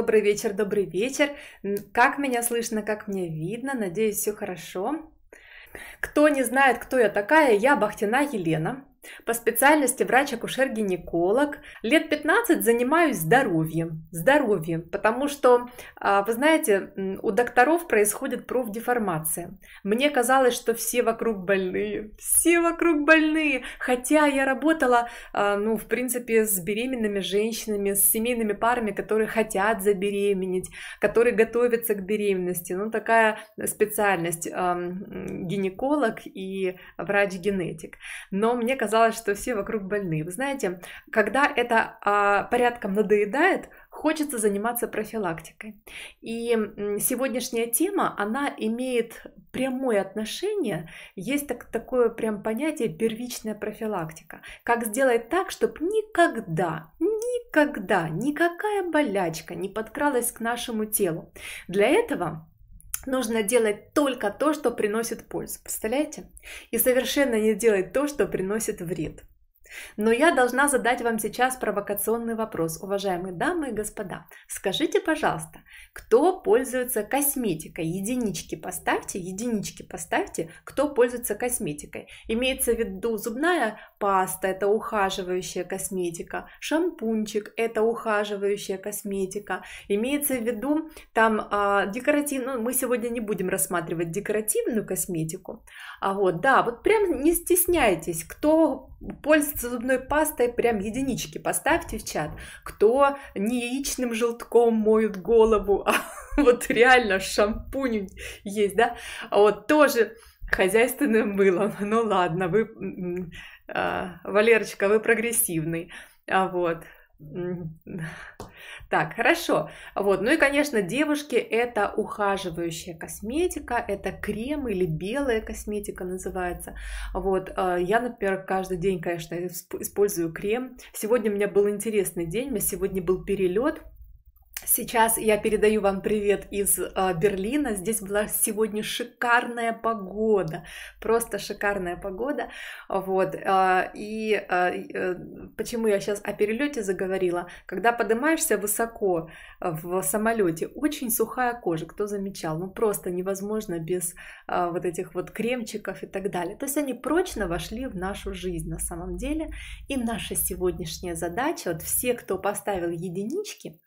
Добрый вечер, добрый вечер. Как меня слышно, как мне видно? Надеюсь, все хорошо. Кто не знает, кто я такая, я Бахтина Елена. По специальности врач-акушер-гинеколог. Лет 15 занимаюсь здоровьем. Здоровьем, потому что, а, вы знаете, у докторов происходит профдеформация. Мне казалось, что все вокруг больные. Все вокруг больные. Хотя я работала, а, ну, в принципе, с беременными женщинами, с семейными парами, которые хотят забеременеть, которые готовятся к беременности. Ну, такая специальность гинеколог и врач-генетик. Но мне казалось, казалось, что все вокруг больны. Вы знаете, когда это а, порядком надоедает, хочется заниматься профилактикой. И сегодняшняя тема, она имеет прямое отношение, есть так, такое прям понятие первичная профилактика. Как сделать так, чтобы никогда, никогда никакая болячка не подкралась к нашему телу. Для этого Нужно делать только то, что приносит пользу, представляете? И совершенно не делать то, что приносит вред. Но я должна задать вам сейчас провокационный вопрос, уважаемые дамы и господа. Скажите, пожалуйста, кто пользуется косметикой? Единички поставьте, единички поставьте, кто пользуется косметикой. Имеется в виду зубная паста, это ухаживающая косметика, шампунчик, это ухаживающая косметика. Имеется в виду там а, декоративную, ну, мы сегодня не будем рассматривать декоративную косметику. А вот, да, вот прям не стесняйтесь, кто пользоваться зубной пастой, прям единички поставьте в чат, кто не яичным желтком моет голову, а вот реально шампунь есть, да, а вот тоже хозяйственным мылом, ну ладно, вы, а, Валерочка, вы прогрессивный, а вот, Так, хорошо. Вот. Ну и, конечно, девушки это ухаживающая косметика, это крем или белая косметика называется. Вот. А, я, например, каждый день, конечно, использую крем. Сегодня у меня был интересный день, у меня сегодня был перелет Сейчас я передаю вам привет из э, Берлина. Здесь была сегодня шикарная погода, просто шикарная погода. Вот. Э, и э, почему я сейчас о перелете заговорила? Когда поднимаешься высоко в самолете, очень сухая кожа, кто замечал? Ну просто невозможно без вот этих вот кремчиков и так далее. То есть они прочно вошли в нашу жизнь на самом деле. И наша сегодняшняя задача, вот все, кто поставил единички,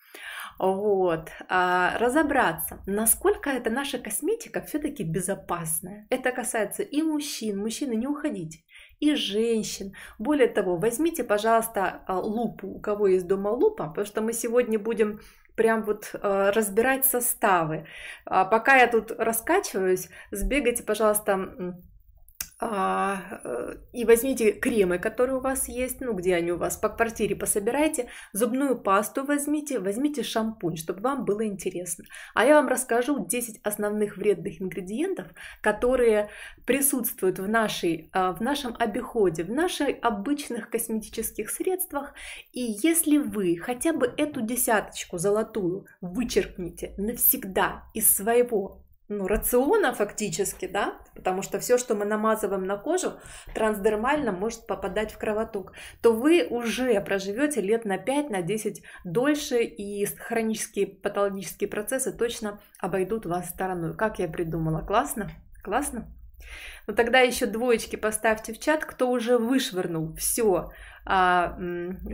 вот. А, разобраться, насколько эта наша косметика все-таки безопасная. Это касается и мужчин. Мужчины, не уходите и женщин. Более того, возьмите, пожалуйста, а, лупу, у кого есть дома лупа, потому что мы сегодня будем прям вот а, разбирать составы. А, пока я тут раскачиваюсь, сбегайте, пожалуйста, а, э, и возьмите кремы, которые у вас есть, ну где они у вас, по квартире пособирайте, зубную пасту возьмите, возьмите шампунь, чтобы вам было интересно. А я вам расскажу 10 основных вредных ингредиентов, которые присутствуют в, нашей, а, в нашем обиходе, в наших обычных косметических средствах. И если вы хотя бы эту десяточку золотую вычеркните навсегда из своего ну, рациона фактически, да, потому что все, что мы намазываем на кожу, трансдермально может попадать в кровоток, то вы уже проживете лет на 5-10 на 10 дольше, и хронические патологические процессы точно обойдут вас стороной. Как я придумала, классно? Классно? Ну тогда еще двоечки поставьте в чат, кто уже вышвырнул все, а,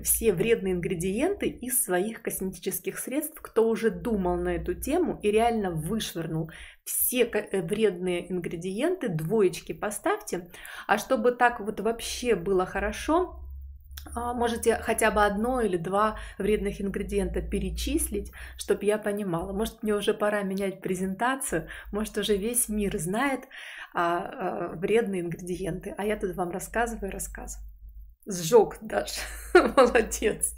все вредные ингредиенты из своих косметических средств, кто уже думал на эту тему и реально вышвырнул все э, вредные ингредиенты, двоечки поставьте. А чтобы так вот вообще было хорошо, а, можете хотя бы одно или два вредных ингредиента перечислить, чтобы я понимала. Может, мне уже пора менять презентацию, может, уже весь мир знает а, а, вредные ингредиенты, а я тут вам рассказываю, рассказываю. Сжег даже, молодец.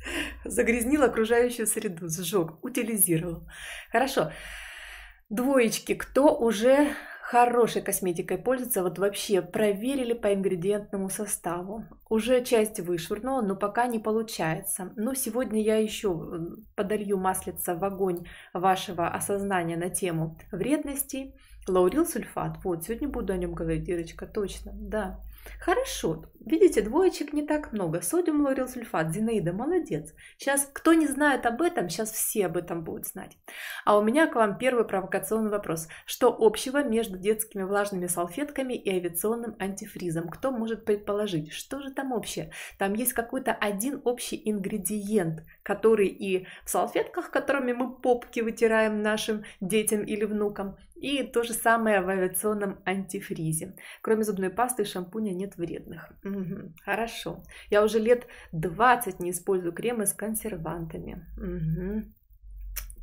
Загрязнил окружающую среду, сжег, утилизировал. Хорошо. Хорошо. Двоечки, кто уже хорошей косметикой пользуется, вот вообще проверили по ингредиентному составу. Уже часть вышвырнула, но пока не получается. Но сегодня я еще подолью маслица в огонь вашего осознания на тему вредностей Лаурил сульфат. Вот, сегодня буду о нем говорить, Ирочка, точно, да. Хорошо, видите, двоечек не так много. Содиум лаурил сульфат, Зинаида, молодец. Сейчас, кто не знает об этом, сейчас все об этом будут знать. А у меня к вам первый провокационный вопрос. Что общего между детскими влажными салфетками и авиационным антифризом? Кто может предположить, что же там общее? Там есть какой-то один общий ингредиент, который и в салфетках, которыми мы попки вытираем нашим детям или внукам, и то же самое в авиационном антифризе. Кроме зубной пасты и шампуня нет вредных. Угу, хорошо. Я уже лет 20 не использую кремы с консервантами. Угу.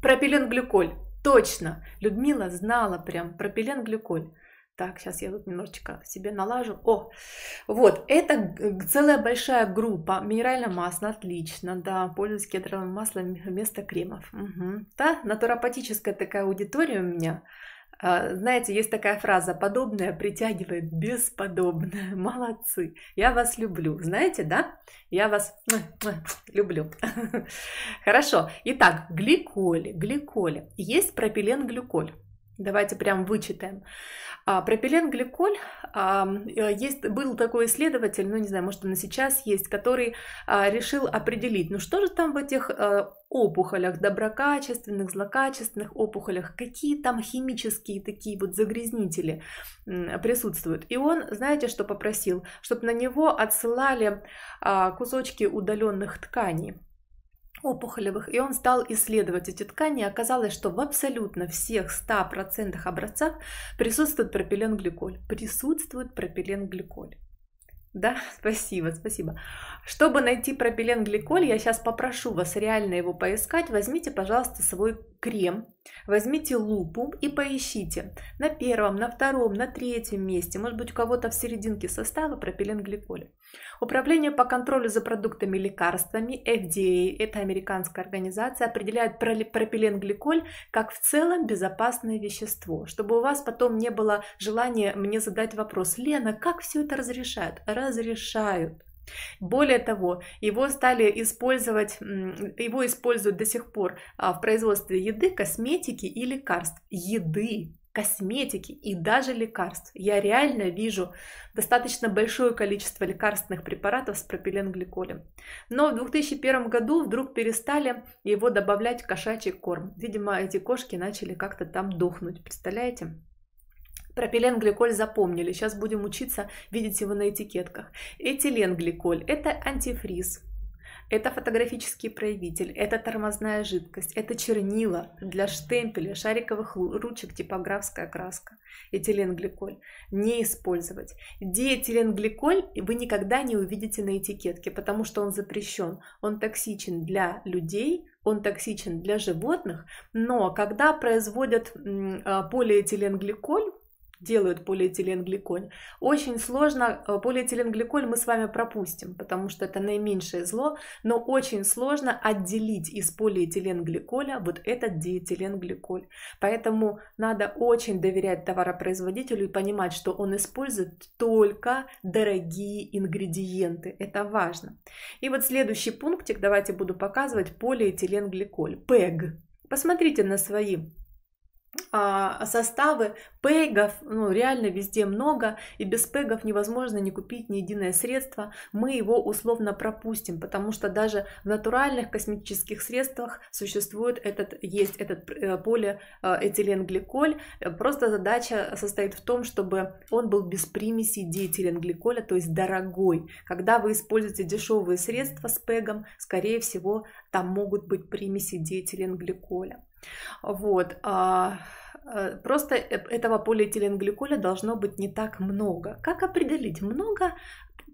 Пропиленглюколь. Точно. Людмила знала прям пропиленглюколь. Так, сейчас я тут немножечко себе налажу. О, вот, это целая большая группа. Минеральное масло, отлично, да. Пользуюсь кедровым маслом вместо кремов. Угу. Да, натуропатическая такая аудитория у меня. А, знаете, есть такая фраза «подобное притягивает бесподобное». Молодцы! Я вас люблю. Знаете, да? Я вас люблю. Хорошо. Итак, гликоли, гликоли. Есть пропилен Давайте прям вычитаем. А, Пропиленгликоль, а, э, есть, был такой исследователь, ну не знаю, может он и сейчас есть, который а, решил определить, ну что же там в этих э, опухолях, доброкачественных, злокачественных опухолях, какие там химические такие вот загрязнители присутствуют. И он, знаете, что попросил? Чтобы на него отсылали кусочки удаленных тканей опухолевых, и он стал исследовать эти ткани, и оказалось, что в абсолютно всех 100% образцах присутствует пропиленгликоль. Присутствует пропиленгликоль. Да, спасибо, спасибо. Чтобы найти пропиленгликоль, я сейчас попрошу вас реально его поискать. Возьмите, пожалуйста, свой крем Возьмите лупу и поищите на первом, на втором, на третьем месте, может быть у кого-то в серединке состава пропиленгликоли. Управление по контролю за продуктами и лекарствами FDA, это американская организация, определяет пропиленгликоль как в целом безопасное вещество, чтобы у вас потом не было желания мне задать вопрос, Лена, как все это разрешают? Разрешают. Более того, его стали использовать, его используют до сих пор а, в производстве еды, косметики и лекарств. Еды, косметики и даже лекарств. Я реально вижу достаточно большое количество лекарственных препаратов с пропиленгликолем. Но в 2001 году вдруг перестали его добавлять в кошачий корм. Видимо, эти кошки начали как-то там дохнуть, представляете? Пропиленгликоль запомнили. Сейчас будем учиться видеть его на этикетках. Этиленгликоль – это антифриз, это фотографический проявитель, это тормозная жидкость, это чернила для штемпеля, шариковых ручек, типографская краска, этиленгликоль. Не использовать. Диэтиленгликоль вы никогда не увидите на этикетке, потому что он запрещен. Он токсичен для людей, он токсичен для животных, но когда производят а, полиэтиленгликоль, делают полиэтиленгликоль. Очень сложно, э, полиэтиленгликоль мы с вами пропустим, потому что это наименьшее зло, но очень сложно отделить из полиэтиленгликоля вот этот диэтиленгликоль. Поэтому надо очень доверять товаропроизводителю и понимать, что он использует только дорогие ингредиенты. Это важно. И вот следующий пунктик, давайте буду показывать полиэтиленгликоль, ПЭГ. Посмотрите на свои а, а составы пегов, ну реально везде много, и без пегов невозможно не купить ни единое средство, мы его условно пропустим, потому что даже в натуральных косметических средствах существует этот, есть этот э, полиэтиленгликоль, э, просто задача состоит в том, чтобы он был без примеси диэтиленгликоля, то есть дорогой. Когда вы используете дешевые средства с пегом, скорее всего, там могут быть примеси диэтиленгликоля. Вот. А, э, просто этого полиэтиленгликоля должно быть не так много. Как определить, много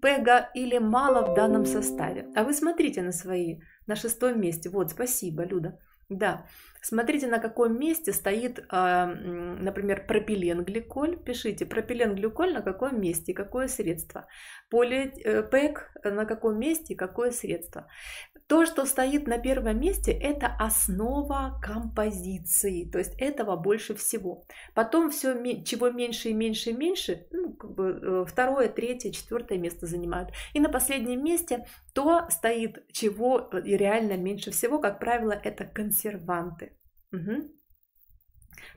пега или мало в данном составе? А вы смотрите на свои, на шестом месте. Вот, спасибо, Люда. Да, Смотрите, на каком месте стоит, например, пропиленгликоль. Пишите пропиленгликоль на каком месте, какое средство. Полипек э, э, на каком месте, какое средство. То, что стоит на первом месте, это основа композиции. То есть этого больше всего. Потом все, чего меньше и меньше и меньше, ну, как бы э, второе, третье, четвертое место занимают. И на последнем месте то стоит, чего и реально меньше всего, как правило, это консерванты. Mm-hmm.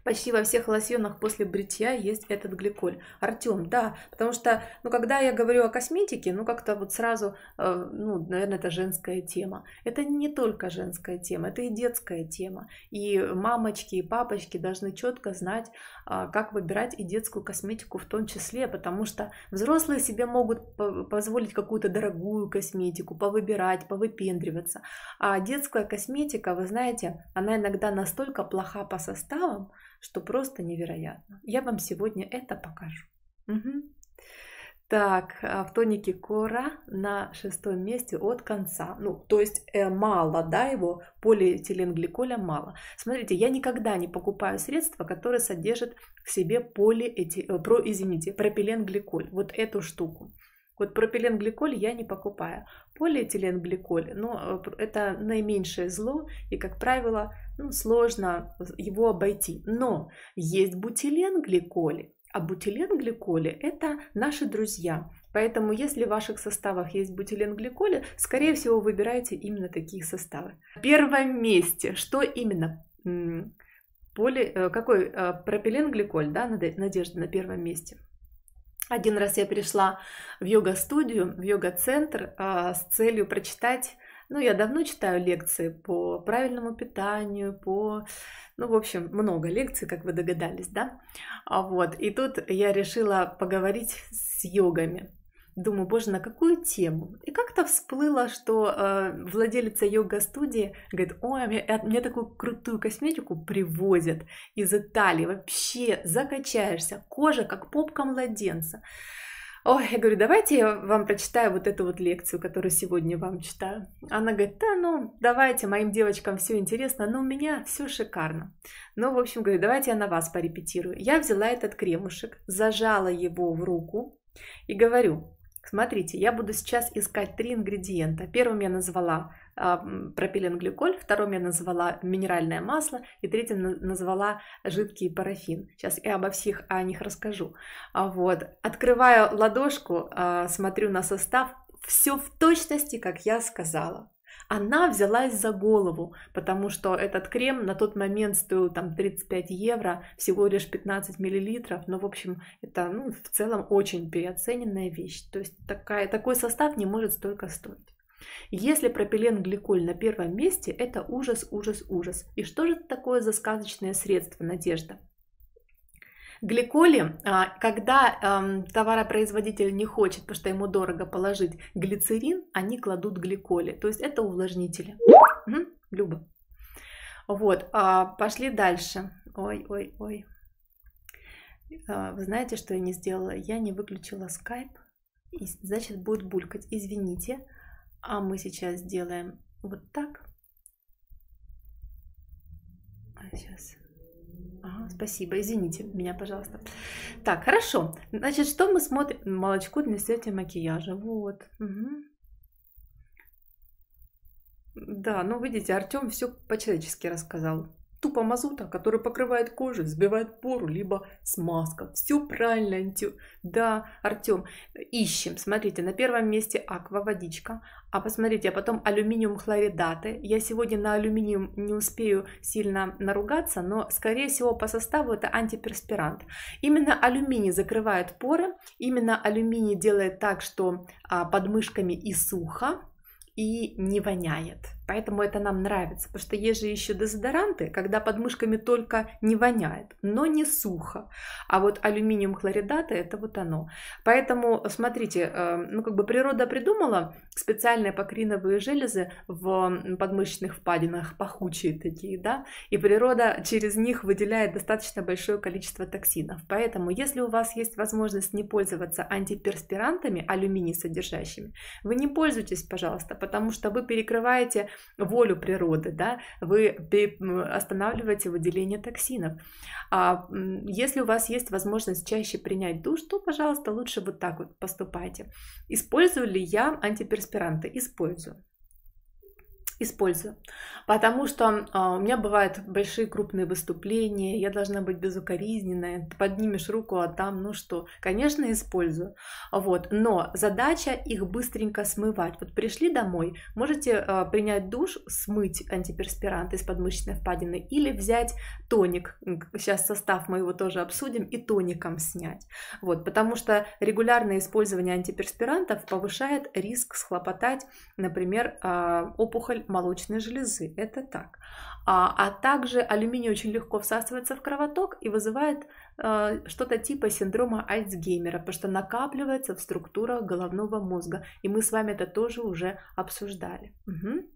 Почти во всех лосьонах после бритья есть этот гликоль. Артем, да, потому что, ну, когда я говорю о косметике, ну, как-то вот сразу, э, ну, наверное, это женская тема. Это не только женская тема, это и детская тема. И мамочки, и папочки должны четко знать, э, как выбирать и детскую косметику в том числе, потому что взрослые себе могут позволить какую-то дорогую косметику, повыбирать, повыпендриваться. А детская косметика, вы знаете, она иногда настолько плоха по составам, что просто невероятно. Я вам сегодня это покажу. Угу. Так, э, в тонике Кора на шестом месте от конца. Ну, то есть э, мало, да, его полиэтиленгликоля мало. Смотрите, я никогда не покупаю средства, которые содержат в себе полиэти... Э, про, извините, пропиленгликоль, вот эту штуку. Вот пропиленгликоль я не покупаю. Полиэтиленгликоль, ну, э, это наименьшее зло, и, как правило, ну, сложно его обойти. Но есть бутиленгликоли, а бутиленгликоли – это наши друзья. Поэтому, если в ваших составах есть бутиленгликоли, скорее всего, выбирайте именно такие составы. В первом месте, что именно? Поли, э, какой э, пропиленгликоль, да, Надежда, на первом месте? Один раз я пришла в йога-студию, в йога-центр а, с целью прочитать ну, я давно читаю лекции по правильному питанию, по, ну, в общем, много лекций, как вы догадались, да? А вот, и тут я решила поговорить с йогами. Думаю, боже, на какую тему? И как-то всплыло, что э, владелица йога-студии говорит, ой, а мне, а мне такую крутую косметику привозят из Италии, вообще закачаешься, кожа как попка младенца. Ой, я говорю, давайте я вам прочитаю вот эту вот лекцию, которую сегодня вам читаю. Она говорит, да, ну, давайте, моим девочкам все интересно, но у меня все шикарно. Ну, в общем, говорю, давайте я на вас порепетирую. Я взяла этот кремушек, зажала его в руку и говорю, Смотрите, я буду сейчас искать три ингредиента. Первым я назвала а, пропиленгликоль, вторым я назвала минеральное масло, и третьим назвала жидкий парафин. Сейчас я обо всех о них расскажу. А вот. Открываю ладошку, а, смотрю на состав, все в точности, как я сказала. Она взялась за голову, потому что этот крем на тот момент стоил там 35 евро, всего лишь 15 миллилитров, но ну, в общем это ну, в целом очень переоцененная вещь. То есть такая, такой состав не может столько стоить. Если пропиленгликоль на первом месте, это ужас, ужас, ужас. И что же это такое за сказочное средство, Надежда? Гликоли, а, когда товаропроизводитель не хочет, потому что ему дорого положить глицерин, они кладут гликоли, то есть это увлажнители. Люба. Вот, а, пошли дальше. Ой, ой, ой. А, вы знаете, что я не сделала? Я не выключила скайп, и значит будет булькать. Извините, а мы сейчас сделаем вот так. Сейчас. Ага, спасибо, извините меня, пожалуйста. Так, хорошо. Значит, что мы смотрим? Молочко для снятия макияжа. Вот. Угу. Да, ну видите, Артем все по-человечески рассказал тупо мазута, который покрывает кожу, сбивает пору, либо смазка. Все правильно, Да, Артем, ищем. Смотрите, на первом месте аква-водичка, а посмотрите, а потом алюминиум хлоридаты. Я сегодня на алюминиум не успею сильно наругаться, но, скорее всего, по составу это антиперспирант. Именно алюминий закрывает поры, именно алюминий делает так, что а, подмышками и сухо, и не воняет. Поэтому это нам нравится, потому что есть же еще дезодоранты, когда под мышками только не воняет, но не сухо. А вот алюминиум хлоридата – это вот оно. Поэтому, смотрите, э, ну как бы природа придумала специальные покриновые железы в подмышечных впадинах, пахучие такие, да, и природа через них выделяет достаточно большое количество токсинов. Поэтому, если у вас есть возможность не пользоваться антиперспирантами, алюминий содержащими, вы не пользуйтесь, пожалуйста, потому что вы перекрываете волю природы, да, вы останавливаете выделение токсинов. А если у вас есть возможность чаще принять душ, то, пожалуйста, лучше вот так вот поступайте. Использую ли я антиперспиранты? Использую использую. Потому что а, у меня бывают большие крупные выступления, я должна быть безукоризненная, ты поднимешь руку, а там, ну что, конечно, использую. Вот. Но задача их быстренько смывать. Вот пришли домой, можете а, принять душ, смыть антиперспирант из подмышечной впадины или взять тоник, сейчас состав мы его тоже обсудим, и тоником снять. Вот. Потому что регулярное использование антиперспирантов повышает риск схлопотать, например, а, опухоль молочной железы. Это так. А, а также алюминий очень легко всасывается в кровоток и вызывает э, что-то типа синдрома Альцгеймера, потому что накапливается в структурах головного мозга. И мы с вами это тоже уже обсуждали. Угу.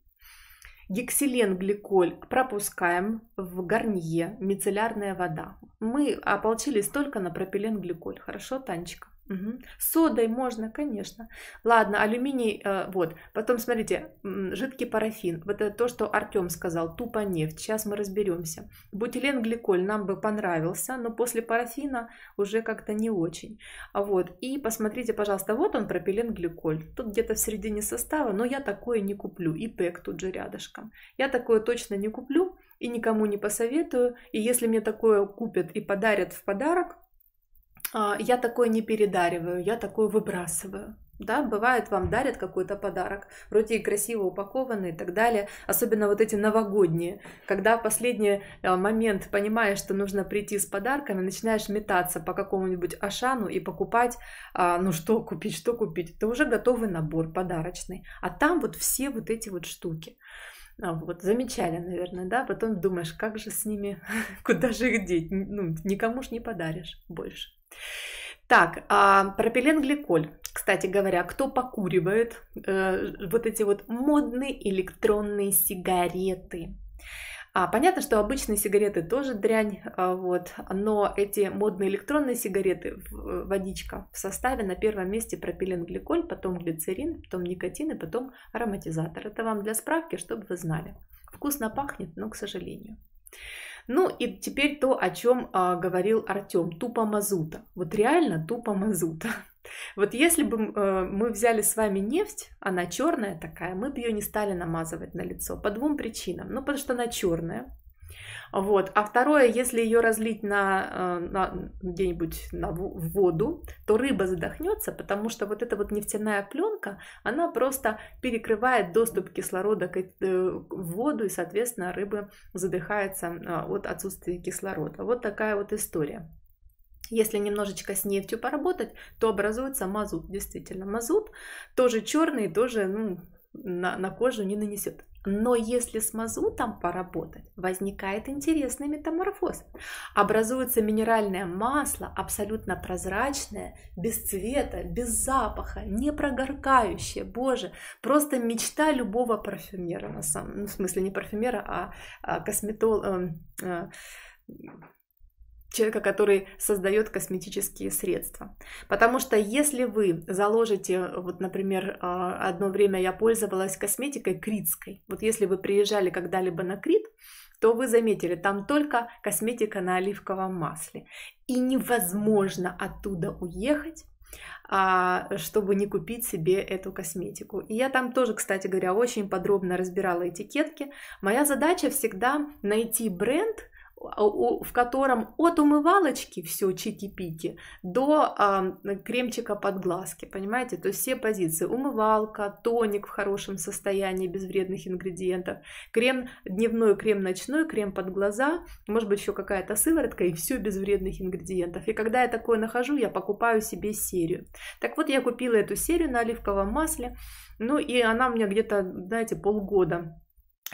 Гексилен-гликоль пропускаем в гарнье, мицеллярная вода. Мы ополчились только на пропилен-гликоль. Хорошо, Танечка? Угу. Содой можно, конечно. Ладно, алюминий, э, вот. Потом, смотрите, жидкий парафин. Вот это то, что Артем сказал, тупо нефть. Сейчас мы разберемся. Бутиленгликоль нам бы понравился, но после парафина уже как-то не очень. А Вот. И посмотрите, пожалуйста, вот он пропиленгликоль. Тут где-то в середине состава, но я такое не куплю. И ПЭК тут же рядышком. Я такое точно не куплю и никому не посоветую. И если мне такое купят и подарят в подарок, а, я такое не передариваю, я такое выбрасываю. Да, бывает, вам дарят какой-то подарок, вроде и красиво упакованный и так далее, особенно вот эти новогодние, когда последний а, момент понимаешь, что нужно прийти с подарками, начинаешь метаться по какому-нибудь Ашану и покупать, а, ну что купить, что купить, это уже готовый набор подарочный, а там вот все вот эти вот штуки. Вот, замечали, наверное, да, потом думаешь, как же с ними, куда же их деть, ну, никому ж не подаришь больше. Так, а, пропиленгликоль. Кстати говоря, кто покуривает э, вот эти вот модные электронные сигареты? А, понятно, что обычные сигареты тоже дрянь, а, вот, но эти модные электронные сигареты, водичка в составе на первом месте пропиленгликоль, потом глицерин, потом никотин и потом ароматизатор. Это вам для справки, чтобы вы знали. Вкусно пахнет, но к сожалению. Ну и теперь то, о чем а, говорил Артем, тупо мазута. Вот реально тупо мазута. Вот если бы э, мы взяли с вами нефть, она черная такая, мы бы ее не стали намазывать на лицо по двум причинам. Ну, потому что она черная, вот. А второе, если ее разлить на, э, на где-нибудь на воду, то рыба задохнется, потому что вот эта вот нефтяная пленка, она просто перекрывает доступ кислорода к, в э, воду, и, соответственно, рыба задыхается э, от отсутствия кислорода. Вот такая вот история. Если немножечко с нефтью поработать, то образуется мазут. Действительно, мазут тоже черный, тоже ну, на, на кожу не нанесет. Но если с мазутом поработать, возникает интересный метаморфоз. Образуется минеральное масло, абсолютно прозрачное, без цвета, без запаха, не прогоркающее, боже, просто мечта любого парфюмера, на самом, ну, в смысле не парфюмера, а, а косметолога, эм, э, человека, который создает косметические средства. Потому что если вы заложите, вот, например, а, одно время я пользовалась косметикой критской, вот если вы приезжали когда-либо на Крит, то вы заметили, там только косметика на оливковом масле. И невозможно оттуда уехать, а, чтобы не купить себе эту косметику. И я там тоже, кстати говоря, очень подробно разбирала этикетки. Моя задача всегда найти бренд, а, в котором от умывалочки все чики-пики до а, кремчика под глазки, понимаете? То есть все позиции. Умывалка, тоник в хорошем состоянии, без вредных ингредиентов, крем дневной, крем ночной, крем под глаза, может быть еще какая-то сыворотка и все без вредных ингредиентов. И когда я такое нахожу, я покупаю себе серию. Так вот, я купила эту серию на оливковом масле, ну и она у меня где-то, знаете, полгода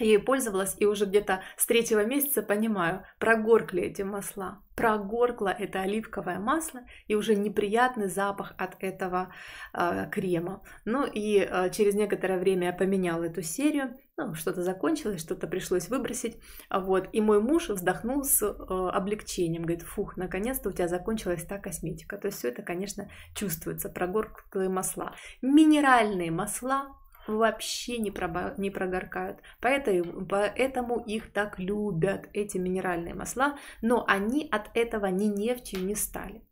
я ей пользовалась и уже где-то с третьего месяца понимаю, прогоркли эти масла. Прогоркло это оливковое масло и уже неприятный запах от этого э, крема. Ну и э, через некоторое время я поменяла эту серию. Ну, что-то закончилось, что-то пришлось выбросить. Вот. И мой муж вздохнул с э, облегчением. Говорит, фух, наконец-то у тебя закончилась та косметика. То есть все это, конечно, чувствуется, прогорклые масла. Минеральные масла вообще не, проба, не прогоркают. Поэтому, поэтому их так любят, эти минеральные масла. Но они от этого ни нефтью не стали.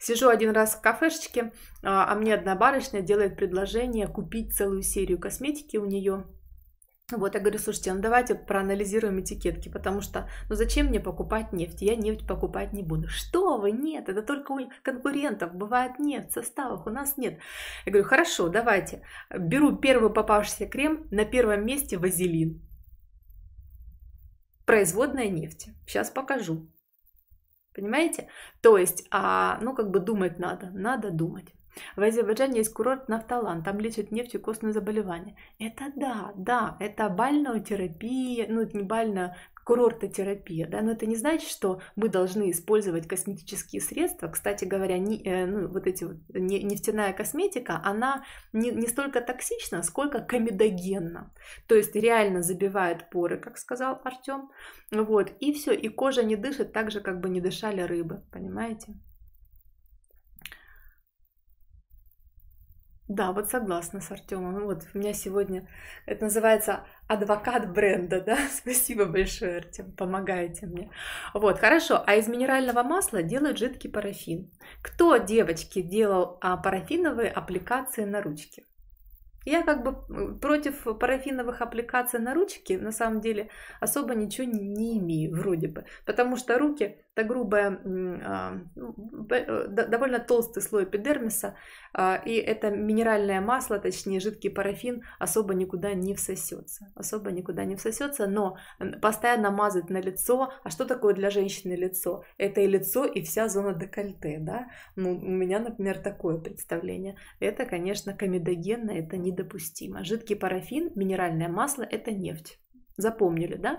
Сижу один раз в кафешечке, а, а мне одна барышня делает предложение купить целую серию косметики у нее вот, я говорю, слушайте, ну давайте проанализируем этикетки, потому что, ну зачем мне покупать нефть? Я нефть покупать не буду. Что вы, нет, это только у конкурентов, бывает нефть в составах, у нас нет. Я говорю, хорошо, давайте. Беру первый попавшийся крем, на первом месте вазелин. Производная нефти. Сейчас покажу. Понимаете? То есть, а, ну как бы думать надо, надо думать. В Азербайджане есть курорт Нафталан, там лечат нефтью костные заболевания. Это да, да, это бальнотерапия, ну это не бально, курортотерапия, а да, но это не значит, что мы должны использовать косметические средства. Кстати говоря, не, э, ну, вот эти вот не, нефтяная косметика, она не, не столько токсична, сколько комедогенна. То есть реально забивает поры, как сказал Артем. Вот, и все, и кожа не дышит так же, как бы не дышали рыбы, понимаете? Да, вот согласна с Артемом. Ну вот у меня сегодня это называется адвокат бренда, да? Спасибо большое, Артем, помогаете мне. Вот, хорошо. А из минерального масла делают жидкий парафин. Кто, девочки, делал а, парафиновые аппликации на ручки? Я как бы против парафиновых аппликаций на ручки на самом деле особо ничего не имею вроде бы, потому что руки это грубая, а, ну, э, довольно толстый слой эпидермиса, а, и это минеральное масло, точнее жидкий парафин, особо никуда не всосется, особо никуда не всосется, но постоянно мазать на лицо, а что такое для женщины лицо? Это и лицо, и вся зона декольте, да? Ну, у меня, например, такое представление. Это, конечно, комедогенно, это недопустимо. Жидкий парафин, минеральное масло – это нефть. Запомнили, да?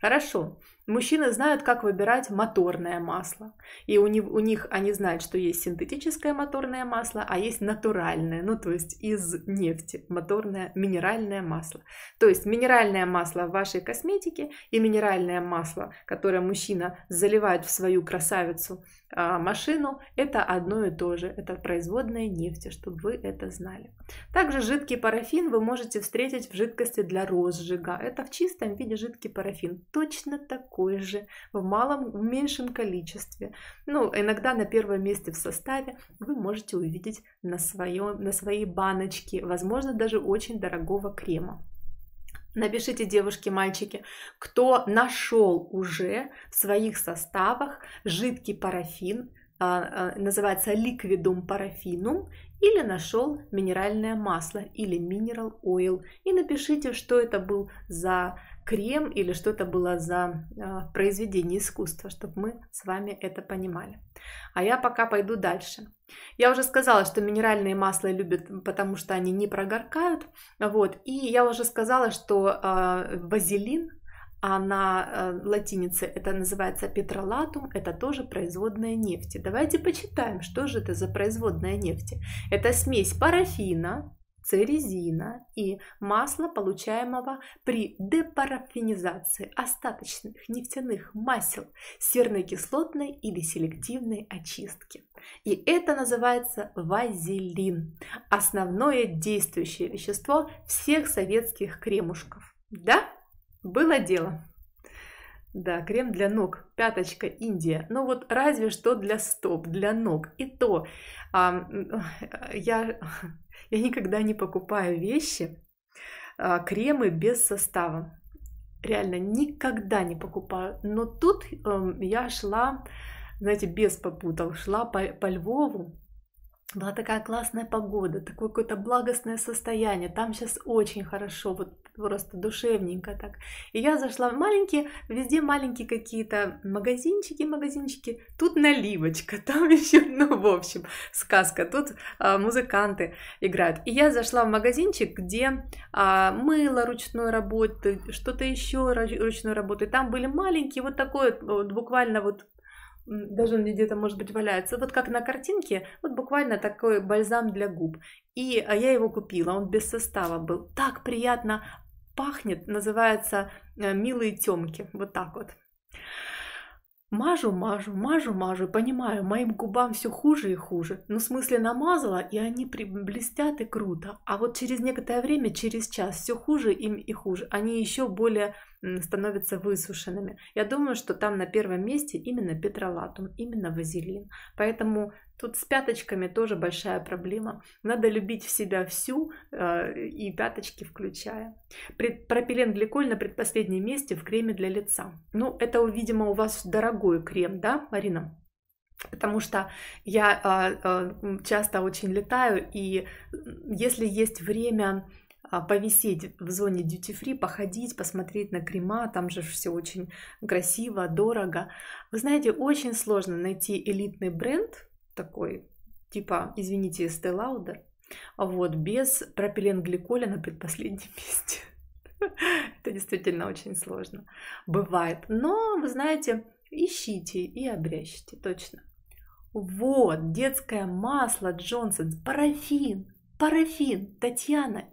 Хорошо. Мужчины знают, как выбирать моторное масло. И у них, у них они знают, что есть синтетическое моторное масло, а есть натуральное, ну то есть из нефти, моторное минеральное масло. То есть минеральное масло в вашей косметике и минеральное масло, которое мужчина заливает в свою красавицу а, машину, это одно и то же. Это производная нефти, чтобы вы это знали. Также жидкий парафин вы можете встретить в жидкости для розжига. Это в чистом виде жидкий парафин. Точно такой такой же, в малом, в меньшем количестве. Ну, иногда на первом месте в составе вы можете увидеть на, своем, на своей баночке, возможно, даже очень дорогого крема. Напишите, девушки, мальчики, кто нашел уже в своих составах жидкий парафин, а, а, называется ликвидум парафинум, или нашел минеральное масло или минерал ойл, И напишите, что это был за крем или что это было за а, произведение искусства, чтобы мы с вами это понимали. А я пока пойду дальше. Я уже сказала, что минеральные масла любят, потому что они не прогоркают. Вот. И я уже сказала, что э, вазелин, а на э, латинице это называется петролатум, это тоже производная нефти. Давайте почитаем, что же это за производная нефти. Это смесь парафина, церезина и масло, получаемого при депарафинизации остаточных нефтяных масел серно-кислотной или селективной очистки. И это называется вазелин, основное действующее вещество всех советских кремушков. Да, было дело. Да, крем для ног, пяточка Индия. Ну вот разве что для стоп, для ног. И то а, я я никогда не покупаю вещи, а, кремы без состава. Реально никогда не покупаю. Но тут эм, я шла, знаете, без попутов, шла по, по Львову, была такая классная погода, такое какое-то благостное состояние, там сейчас очень хорошо, вот просто душевненько так. И я зашла в маленькие, везде маленькие какие-то магазинчики, магазинчики. Тут наливочка, там еще, ну, в общем, сказка. Тут а, музыканты играют. И я зашла в магазинчик, где а, мыло ручной работы, что-то еще ручной работы. Там были маленькие, вот такой вот, буквально вот даже он где-то, может быть, валяется. Вот как на картинке, вот буквально такой бальзам для губ. И а, я его купила, он без состава был. Так приятно пахнет, называется э, «Милые темки». Вот так вот. Мажу, мажу, мажу, мажу, понимаю, моим губам все хуже и хуже. Ну, в смысле, намазала, и они блестят и круто. А вот через некоторое время, через час, все хуже им и хуже. Они еще более становятся высушенными. Я думаю, что там на первом месте именно петролатум, именно вазелин. Поэтому тут с пяточками тоже большая проблема. Надо любить в себя всю э, и пяточки включая. Пропиленгликоль на предпоследнем месте в креме для лица. Ну, это, видимо, у вас дорогой крем, да, Марина? Потому что я а, а, часто очень летаю, и если есть время а, повисеть в зоне duty-free, походить, посмотреть на крема, там же все очень красиво, дорого. Вы знаете, очень сложно найти элитный бренд такой, типа, извините, Estee Lauder, вот, без пропиленгликоля на предпоследнем месте. Это действительно очень сложно. Бывает. Но, вы знаете, ищите и обрящите, точно. Вот, детское масло Джонсонс, парафин, парафин, Татьяна,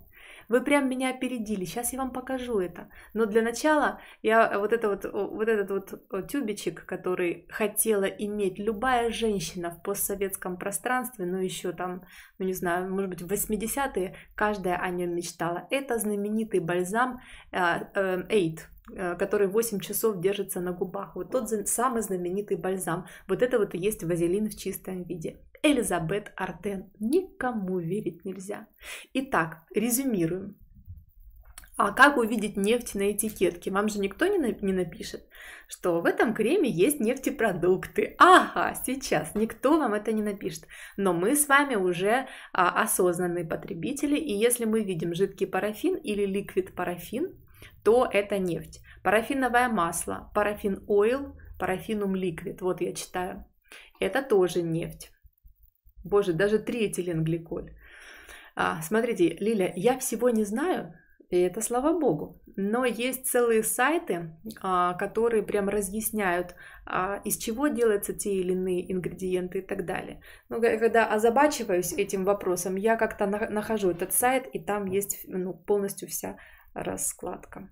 вы прям меня опередили, сейчас я вам покажу это. Но для начала я вот, это вот, вот этот вот тюбичек, который хотела иметь любая женщина в постсоветском пространстве, ну еще там, ну не знаю, может быть в 80-е, каждая о нем мечтала. Это знаменитый бальзам э, э, Aid Э, который 8 часов держится на губах. Вот тот самый знаменитый бальзам. Вот это вот и есть вазелин в чистом виде. Элизабет Артен. Никому верить нельзя. Итак, резюмируем. А как увидеть нефть на этикетке? Вам же никто не не напишет, что в этом креме есть нефтепродукты. Ага, сейчас никто вам это не напишет. Но мы с вами уже а, осознанные потребители, и если мы видим жидкий парафин или ликвид парафин, то это нефть. Парафиновое масло, парафин ойл, парафинум ликвид, вот я читаю. Это тоже нефть. Боже, даже триэтиленгликоль. А, смотрите, Лиля, я всего не знаю, и это слава богу. Но есть целые сайты, а, которые прям разъясняют, а, из чего делаются те или иные ингредиенты и так далее. Ну когда озабачиваюсь этим вопросом, я как-то нахожу этот сайт, и там есть ну, полностью вся раскладка.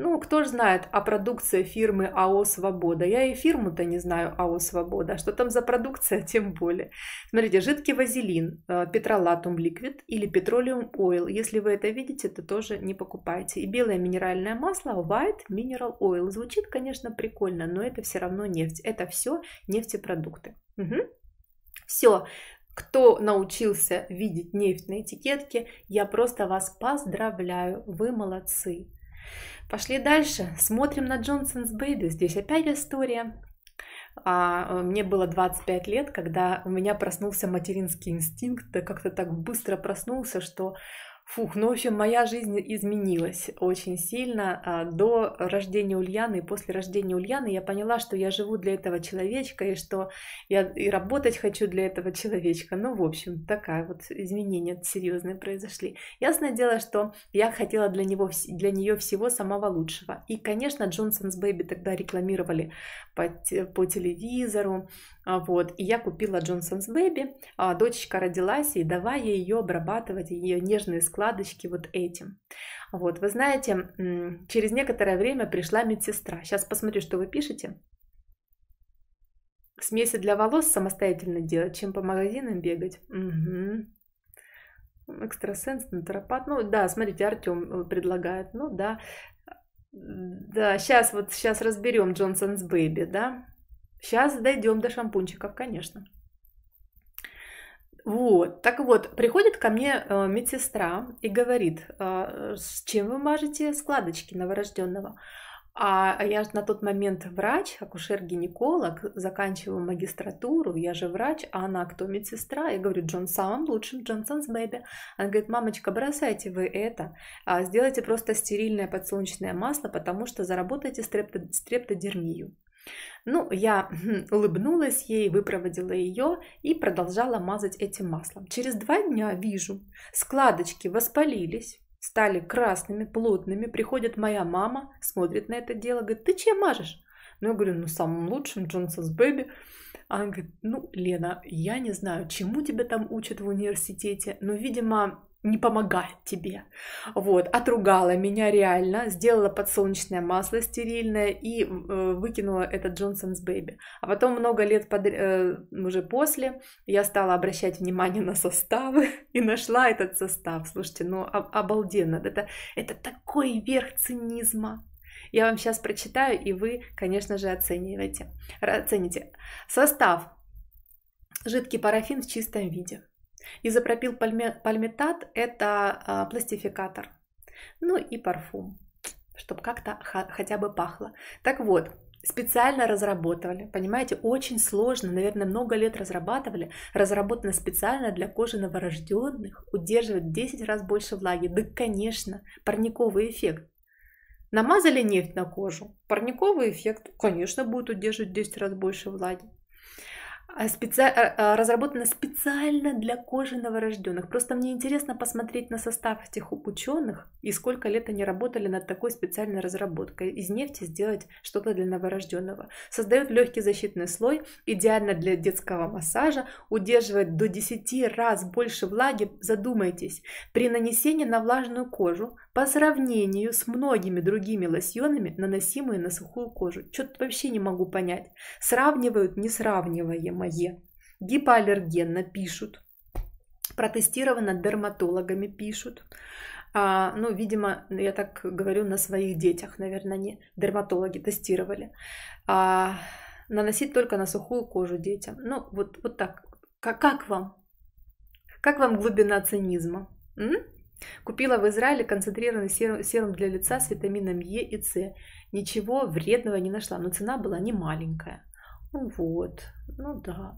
Ну, кто же знает о продукции фирмы АО «Свобода». Я и фирму-то не знаю АО «Свобода». А что там за продукция, тем более. Смотрите, жидкий вазелин, э, петролатум ликвид или петролиум ойл. Если вы это видите, то тоже не покупайте. И белое минеральное масло White Mineral Oil. Звучит, конечно, прикольно, но это все равно нефть. Это все нефтепродукты. Угу. Все, кто научился видеть нефть на этикетке, я просто вас поздравляю, вы молодцы. Пошли дальше, смотрим на Джонсон's Baby. Здесь опять история. А, мне было 25 лет, когда у меня проснулся материнский инстинкт, да как-то так быстро проснулся, что Фух, ну в общем, моя жизнь изменилась очень сильно. А, до рождения Ульяны и после рождения Ульяны я поняла, что я живу для этого человечка и что я и работать хочу для этого человечка. Ну, в общем, такая вот изменения серьезные произошли. Ясное дело, что я хотела для, него, для нее всего самого лучшего. И, конечно, Джонсонс Бэйби тогда рекламировали по, по телевизору, а, вот. И я купила Джонсонс Бэби, а, дочечка родилась, и давай я ее обрабатывать, ее нежные складочки вот этим. Вот, вы знаете, через некоторое время пришла медсестра. Сейчас посмотрю, что вы пишете. Смеси для волос самостоятельно делать, чем по магазинам бегать. Угу экстрасенс, натуропат. Ну да, смотрите, Артем э, предлагает. Ну да, да, сейчас вот сейчас разберем Джонсонс Бэби, да. Сейчас дойдем до шампунчиков, конечно. Вот, так вот, приходит ко мне э, медсестра и говорит, э, с чем вы мажете складочки новорожденного? А я же на тот момент врач, акушер-гинеколог, заканчиваю магистратуру, я же врач, а она кто? Медсестра. Я говорю, Джон самым лучшим, Джонсон с Бэби. Она говорит, мамочка, бросайте вы это, а сделайте просто стерильное подсолнечное масло, потому что заработаете стрепто- стрептодермию. Ну, я улыбнулась ей, выпроводила ее и продолжала мазать этим маслом. Через два дня вижу, складочки воспалились, стали красными, плотными. Приходит моя мама, смотрит на это дело, говорит, ты чем мажешь? Ну, я говорю, ну, самым лучшим, Джонсонс Бэби. Она говорит, ну, Лена, я не знаю, чему тебя там учат в университете, но, видимо, не помогает тебе. Вот, отругала меня реально, сделала подсолнечное масло стерильное и э, выкинула этот Джонсонс Бэйби. А потом много лет под, э, уже после я стала обращать внимание на составы и нашла этот состав. Слушайте, ну обалденно, это, это такой верх цинизма. Я вам сейчас прочитаю, и вы, конечно же, оцениваете. оцените. Состав. Жидкий парафин в чистом виде Изопропил пальметат – это а, пластификатор. Ну и парфум, чтобы как-то хотя бы пахло. Так вот, специально разработали, понимаете, очень сложно, наверное, много лет разрабатывали, разработано специально для кожи новорожденных, удерживает в 10 раз больше влаги. Да, конечно, парниковый эффект. Намазали нефть на кожу, парниковый эффект, конечно, будет удерживать в 10 раз больше влаги. А, специ... А, а, разработана специально для кожи новорожденных. Просто мне интересно посмотреть на состав этих ученых и сколько лет они работали над такой специальной разработкой. Из нефти сделать что-то для новорожденного. Создает легкий защитный слой, идеально для детского массажа, удерживает до 10 раз больше влаги. Задумайтесь, при нанесении на влажную кожу по сравнению с многими другими лосьонами, наносимые на сухую кожу. Что-то вообще не могу понять. Сравнивают несравниваемое. Гипоаллергенно пишут. Протестировано дерматологами пишут. А, ну, видимо, я так говорю на своих детях, наверное, не дерматологи тестировали. А, наносить только на сухую кожу детям. Ну, вот, вот так. Как, как вам? Как вам глубина цинизма? М? Купила в Израиле концентрированный серум, серум для лица с витамином Е и С. Ничего вредного не нашла, но цена была не маленькая. Ну вот, ну да.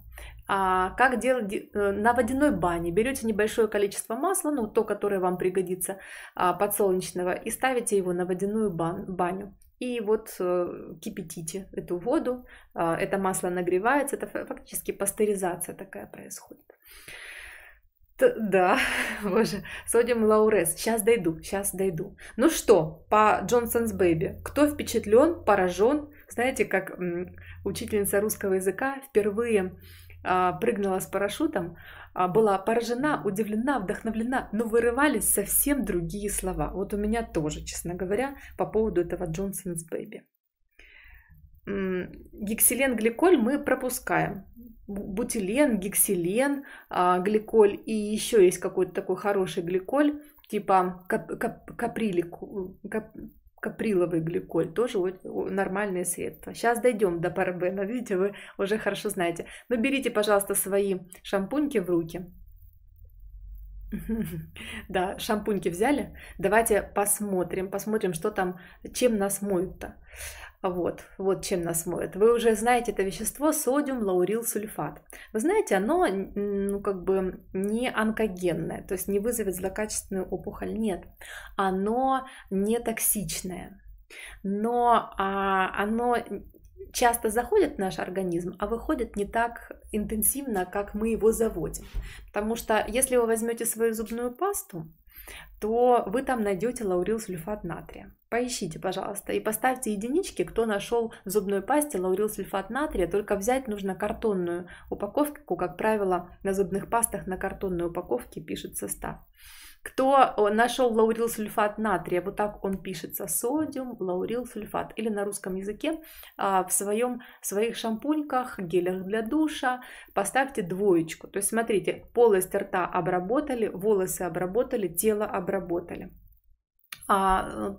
А как делать э, на водяной бане? Берете небольшое количество масла, ну то, которое вам пригодится, а, подсолнечного, и ставите его на водяную баню. И вот э, кипятите эту воду, а, это масло нагревается, это фактически пастеризация такая происходит. Т да, боже, содиум лаурес. Сейчас дойду, сейчас дойду. Ну что, по Джонсонс Бэйби. Кто впечатлен, поражен? Знаете, как учительница русского языка впервые а, прыгнула с парашютом, а, была поражена, удивлена, вдохновлена, но вырывались совсем другие слова. Вот у меня тоже, честно говоря, по поводу этого Джонсонс Бэйби гексилен-гликоль мы пропускаем. Бутилен, гексилен, а, гликоль и еще есть какой-то такой хороший гликоль, типа кап, каприлик, каприловый гликоль, тоже нормальные средства. Сейчас дойдем до парабена, видите, вы уже хорошо знаете. Но берите, пожалуйста, свои шампуньки в руки. Да, шампуньки взяли. Давайте посмотрим, посмотрим, что там, чем нас моют-то. Вот, вот чем нас моют. Вы уже знаете это вещество содиум лаурилсульфат. Вы знаете, оно ну, как бы не онкогенное, то есть не вызовет злокачественную опухоль, нет. Оно не токсичное, но а, оно часто заходит в наш организм, а выходит не так интенсивно, как мы его заводим. Потому что если вы возьмете свою зубную пасту, то вы там найдете лаурилсульфат натрия. Поищите, пожалуйста, и поставьте единички, кто нашел в зубной пасте лаурилсульфат натрия. Только взять нужно картонную упаковку, как правило, на зубных пастах на картонной упаковке пишет состав. Кто э, нашел лаурилсульфат натрия, вот так он пишется, содиум лаурилсульфат, или на русском языке а, в, своем, в своих шампуньках, гелях для душа, поставьте двоечку. То есть, смотрите, полость рта обработали, волосы обработали, тело обработали. А,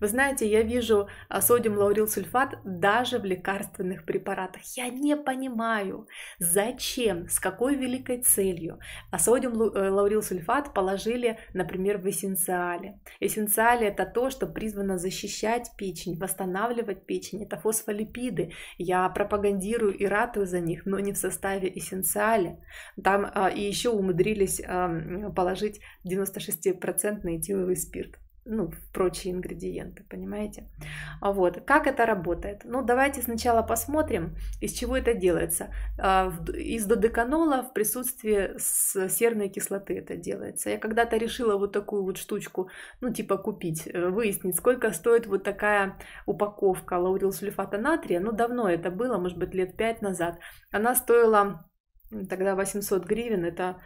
вы знаете, я вижу а, содиум лаурилсульфат даже в лекарственных препаратах. Я не понимаю, зачем, с какой великой целью а содиум э, лаурилсульфат положили, например, в эссенциале. Эссенциале это то, что призвано защищать печень, восстанавливать печень. Это фосфолипиды. Я пропагандирую и ратую за них, но не в составе эссенциале. Там а, и еще умудрились положить 96% этиловый спирт ну, прочие ингредиенты, понимаете? А вот, как это работает? Ну, давайте сначала посмотрим, из чего это делается. А, из додеканола в присутствии серной кислоты это делается. Я когда-то решила вот такую вот штучку, ну, типа купить, э, выяснить, сколько стоит вот такая упаковка лаурилсульфата натрия. Ну, давно это было, может быть, лет пять назад. Она стоила тогда 800 гривен, это,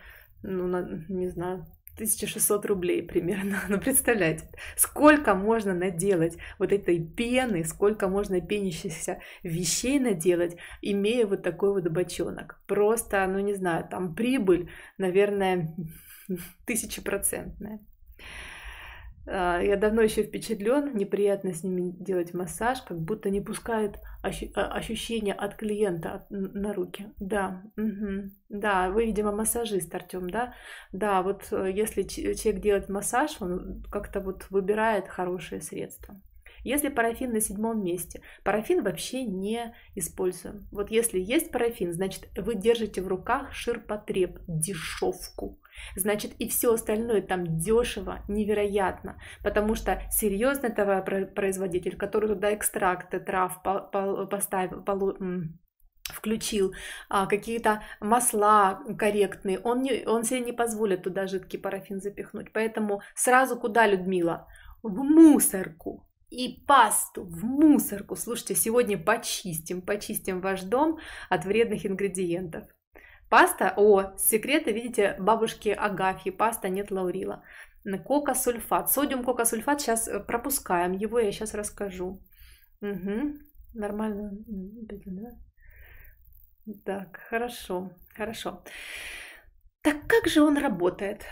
ну, не знаю, 1600 рублей примерно, ну представляете, сколько можно наделать вот этой пены, сколько можно пенящихся вещей наделать, имея вот такой вот бочонок. Просто, ну не знаю, там прибыль, наверное, тысячепроцентная. А, я давно еще впечатлен, неприятно с ними делать массаж, как будто не пускает а, ощущения от клиента на руки. Да, угу. да, вы, видимо, массажист, Артем, да? Да, вот э, если человек делает массаж, он как-то вот выбирает хорошие средства. Если парафин на седьмом месте, парафин вообще не используем. Вот если есть парафин, значит вы держите в руках ширпотреб, дешевку. Значит и все остальное там дешево, невероятно. Потому что серьезный товаропроизводитель, который туда экстракты трав поставил, включил а, какие-то масла корректные, он, не, он себе не позволит туда жидкий парафин запихнуть. Поэтому сразу куда, Людмила? В мусорку и пасту в мусорку. Слушайте, сегодня почистим, почистим ваш дом от вредных ингредиентов. Паста, о, секреты, видите, бабушки Агафьи, паста нет лаурила. Кокосульфат, содиум кокосульфат, сейчас э, пропускаем его, я сейчас расскажу. Угу, нормально, так, хорошо, хорошо. Так как же он работает?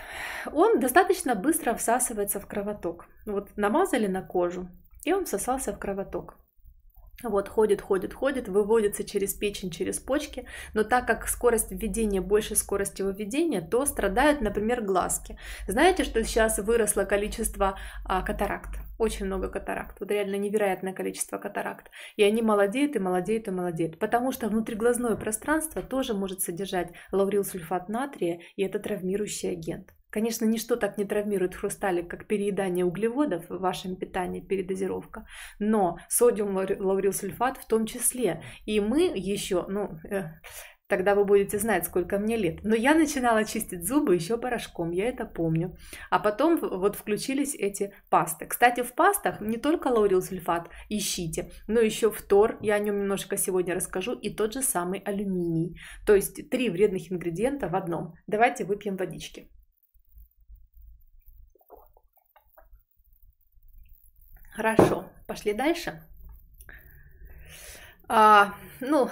Он достаточно быстро всасывается в кровоток. Вот намазали на кожу, и он всосался в кровоток. Вот, ходит, ходит, ходит, выводится через печень, через почки, но так как скорость введения больше скорости выведения, то страдают, например, глазки. Знаете, что сейчас выросло количество а, катаракт? Очень много катаракт, вот реально невероятное количество катаракт. И они молодеют, и молодеют, и молодеют, потому что внутриглазное пространство тоже может содержать лаурилсульфат натрия, и это травмирующий агент. Конечно, ничто так не травмирует хрусталик, как переедание углеводов в вашем питании, передозировка, но содиум лаурилсульфат в том числе. И мы еще, ну, э, тогда вы будете знать, сколько мне лет. Но я начинала чистить зубы еще порошком, я это помню. А потом вот включились эти пасты. Кстати, в пастах не только лаурил ищите, но еще фтор, я о нем немножко сегодня расскажу, и тот же самый алюминий. То есть три вредных ингредиента в одном. Давайте выпьем водички. Хорошо, пошли дальше. А, ну,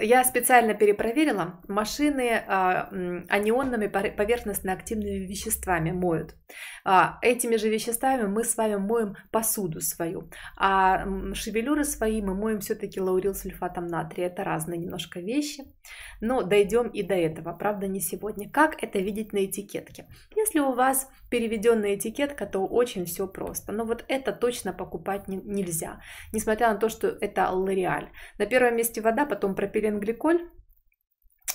я специально перепроверила, машины а, анионными поверхностно-активными веществами моют. А, этими же веществами мы с вами моем посуду свою, а шевелюры свои мы моем все-таки лаурилсульфатом натрия. Это разные немножко вещи, но дойдем и до этого, правда не сегодня. Как это видеть на этикетке? Если у вас переведенная этикетка, то очень все просто. Но вот это точно покупать не, нельзя, несмотря на то, что это Лореаль. На первом месте вода, потом пропилин пропиленгликоль,